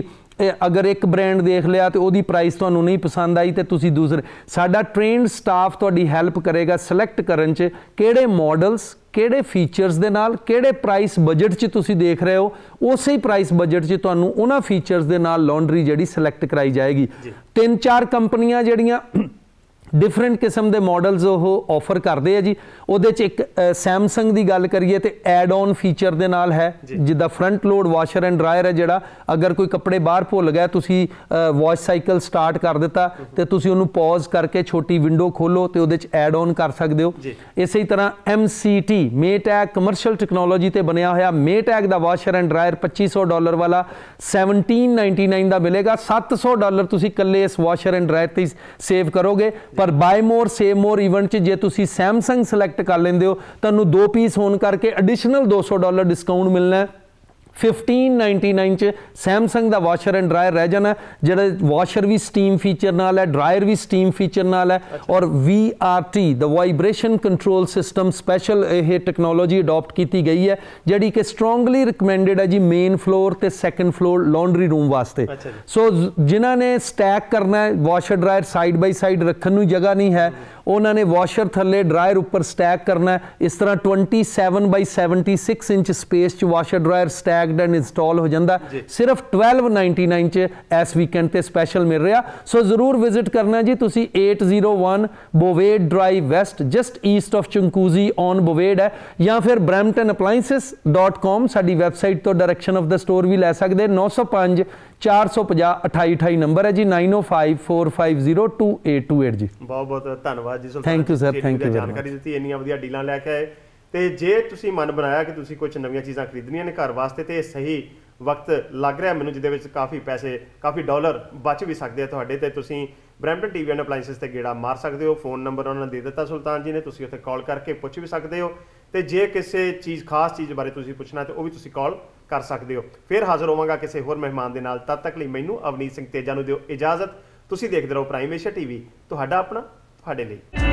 B: ਅਗਰ ਇੱਕ ਬ੍ਰਾਂਡ ਦੇਖ ਲਿਆ ਤੇ ਉਹਦੀ ਪ੍ਰਾਈਸ ਤੁਹਾਨੂੰ ਨਹੀਂ ਪਸੰਦ ਆਈ ਤੇ ਤੁਸੀਂ ਦੂਸਰੇ ਸਾਡਾ ਟ੍ਰੇਨਡ ਸਟਾਫ ਤੁਹਾਡੀ ਹੈਲਪ ਕਰੇਗਾ ਸਿਲੈਕਟ ਕਰਨ 'ਚ ਕਿਹੜੇ ਮਾਡਲਸ ਕਿਹੜੇ ਫੀਚਰਸ ਦੇ ਨਾਲ ਕਿਹੜੇ ਪ੍ਰਾਈਸ ਬਜਟ 'ਚ ਤੁਸੀਂ ਦੇਖ ਰਹੇ ਹੋ ਉਸੇ ਹੀ ਪ੍ਰਾਈਸ ਬਜਟ 'ਚ ਤੁਹਾਨੂੰ ਉਹਨਾਂ ਫੀਚਰਸ ਦੇ ਨਾਲ ਲਾਂਡਰੀ ਜਿਹੜੀ ਸਿਲੈਕਟ ਕਰਾਈ ਜਾਏਗੀ ਤਿੰਨ ਚਾਰ ਕੰਪਨੀਆਂ ਜਿਹੜੀਆਂ ਡਿਫਰੈਂਟ ਕਿਸਮ ਦੇ ਮਾਡਲਸ ਉਹ ਆਫਰ ਕਰਦੇ ਆ ਜੀ ਉਹਦੇ ਚ ਇੱਕ Samsung ਦੀ ਗੱਲ ਕਰੀਏ ਤੇ ਐਡ ਆਨ ਫੀਚਰ ਦੇ ਨਾਲ ਹੈ ਜਿੱਦਾਂ front load washer and dryer ਹੈ ਜਿਹੜਾ ਅਗਰ ਕੋਈ ਕੱਪੜੇ ਬਾਹਰ ਭੁੱਲ ਗਿਆ ਤੁਸੀਂ ਵਾਸ਼ ਸਾਈਕਲ ਸਟਾਰਟ ਕਰ ਦਿੱਤਾ ਤੇ ਤੁਸੀਂ ਉਹਨੂੰ ਪੌਜ਼ ਕਰਕੇ ਛੋਟੀ ਵਿੰਡੋ ਖੋਲੋ ਤੇ ਉਹਦੇ ਚ ਐਡ ਆਨ ਕਰ ਸਕਦੇ ਹੋ ਇਸੇ ਤਰ੍ਹਾਂ MCT ਮੇਟੈਕ ਕਮਰਸ਼ੀਅਲ ਟੈਕਨੋਲੋਜੀ ਤੇ ਬਣਿਆ ਹੋਇਆ ਮੇਟੈਕ ਦਾ ਵਾਸ਼ਰ ਐਂਡ ਡਰਾਇਰ 2500 ਡਾਲਰ ਵਾਲਾ 1799 ਦਾ ਮਿਲੇਗਾ 700 ਡਾਲਰ ਤੁਸੀਂ ਇਕੱਲੇ ਇਸ ਵਾਸ਼ਰ ਐਂਡ ਡਰਾਇਰ ਤੇ ਸੇਵ ਕਰੋਗੇ ਪਰ ਬਾਈ ਮੋਰ ਸੇਮ ਮੋਰ ਇਵੈਂਟ 'ਚ ਜੇ ਤੁਸੀਂ Samsung ਸਿਲੈਕਟ ਕਰ ਲੈਂਦੇ ਹੋ ਤੁਹਾਨੂੰ ਦੋ ਪੀਸ ਹੋਣ ਕਰਕੇ ਐਡੀਸ਼ਨਲ 200 ਡਾਲਰ ਡਿਸਕਾਊਂਟ ਮਿਲਣਾ ਹੈ 1599 ਚ Samsung ਦਾ ਵਾਸ਼ਰ ਐਂਡ ਡਰਾਇਰ ਰਹਿ ਜਾਣਾ ਜਿਹੜਾ ਵਾਸ਼ਰ ਵੀ ਸਟੀਮ ਫੀਚਰ ਨਾਲ ਹੈ ਡਰਾਇਰ ਵੀ ਸਟੀਮ ਫੀਚਰ ਨਾਲ ਹੈ ਔਰ VRT ਦਾ ਵਾਈਬ੍ਰੇਸ਼ਨ ਕੰਟਰੋਲ ਸਿਸਟਮ ਸਪੈਸ਼ਲ ਇਹ ਟੈਕਨੋਲੋਜੀ ਅਡਾਪਟ ਕੀਤੀ ਗਈ ਹੈ ਜਿਹੜੀ ਕਿ ਸਟਰੋਂਗਲੀ ਰეკਮੈਂਡਡ ਹੈ ਜੀ ਮੇਨ ਫਲੋਰ ਤੇ ਸੈਕੰਡ ਫਲੋਰ ਲਾਂਡਰੀ ਰੂਮ ਵਾਸਤੇ ਸੋ ਜਿਨ੍ਹਾਂ ਨੇ ਸਟੈਕ ਕਰਨਾ ਹੈ washer dryer side by side ਰੱਖਣ ਨੂੰ ਜਗ੍ਹਾ ਨਹੀਂ ਹੈ ਉਹਨਾਂ ਨੇ ਵਾਸ਼ਰ ਥੱਲੇ ਡਰਾਇਰ ਉੱਪਰ ਸਟੈਕ ਕਰਨਾ ਇਸ ਤਰ੍ਹਾਂ 27 ਬਾਈ 76 ਇੰਚ ਸਪੇਸ 'ਚ washer dryer stacked and install ਹੋ ਜਾਂਦਾ ਸਿਰਫ 1299 'ਚ ਇਸ ਵੀਕਐਂਡ ਤੇ ਸਪੈਸ਼ਲ ਮਿਲ ਰਿਹਾ ਸੋ ਜ਼ਰੂਰ ਵਿਜ਼ਿਟ ਕਰਨਾ ਜੀ ਤੁਸੀਂ 801 Bovaird drive west just east of Chinguacousy on Bovaird ਹੈ ਜਾਂ ਫਿਰ bramptonappliances.com ਸਾਡੀ ਵੈਬਸਾਈਟ ਤੋਂ ਡਾਇਰੈਕਸ਼ਨ ਆਫ ਦਾ ਸਟੋਰ ਵੀ ਲੈ ਸਕਦੇ 905 450 ਨੰਬਰ ਹੈ ਜੀ 9054502828 ਜੀ
A: ਬਹੁਤ ਬਹੁਤ ਧੰਨਵਾਦ ਜੀ Sultan thank you sir thank you ਜਾਣਕਾਰੀ ਦਿੱਤੀ ਇੰਨੀਆਂ ਵਧੀਆ ਡੀਲਾਂ ਲੈ ਕੇ ਆਏ ਤੇ ਜੇ ਤੁਸੀਂ ਮਨ ਬਣਾਇਆ ਕਿ ਤੁਸੀਂ ਕੁਝ ਨਵੀਆਂ ਚੀਜ਼ਾਂ ਖਰੀਦਣੀਆਂ ਨੇ ਘਰ ਵਾਸਤੇ ਤੇ ਸਹੀ ਵਕਤ ਲੱਗ ਰਿਹਾ ਮੈਨੂੰ ਜਿਹਦੇ ਵਿੱਚ ਕਾਫੀ ਪੈਸੇ ਕਾਫੀ ਡਾਲਰ ਬਚ ਵੀ ਸਕਦੇ ਆ ਤੁਹਾਡੇ ਤੇ ਤੁਸੀਂ ਬ੍ਰੈਂਪਟਨ ਟੀਵੀ ਐਂਡ ਅਪਲਾਈਐਂਸਸ ਤੇ ਗੇੜਾ ਮਾਰ ਸਕਦੇ ਹੋ ਫੋਨ ਨੰਬਰ ਉਹਨਾਂ ਨੇ ਦੇ ਦਿੱਤਾ ਸੁਲਤਾਨ ਜੀ ਨੇ ਤੁਸੀਂ ਉੱਥੇ ਕਾਲ ਕਰਕੇ ਪੁੱਛ ਵੀ ਸਕਦੇ ਹੋ ਤੇ ਜੇ ਕਿਸੇ ਚੀਜ਼ ਖਾਸ ਚੀਜ਼ ਬਾਰੇ ਤੁਸੀਂ ਪੁੱਛਣਾ ਤੇ ਉਹ ਵੀ ਤੁਸੀਂ ਕਾਲ ਕਰ ਸਕਦੇ ਹੋ ਫਿਰ ਹਾਜ਼ਰ ਹੋਵਾਂਗਾ ਕਿਸੇ ਹੋਰ ਮਹਿਮਾਨ ਦੇ ਨਾਲ ਤਦ ਤੱਕ ਲਈ ਮੈਨੂੰ ਅਵਨੀਤ ਸਿੰਘ ਤੇਜਾ ਨੂੰ ਦਿਓ ਇਜਾਜ਼ਤ ਤੁਸੀਂ ਦੇਖਦੇ ਰਹੋ ਪ੍ਰਾਈਮ ਏਸ਼ੀਆ ਟੀਵੀ ਤੁਹਾਡਾ ਆਪਣਾ ਤੁਹਾਡੇ ਲਈ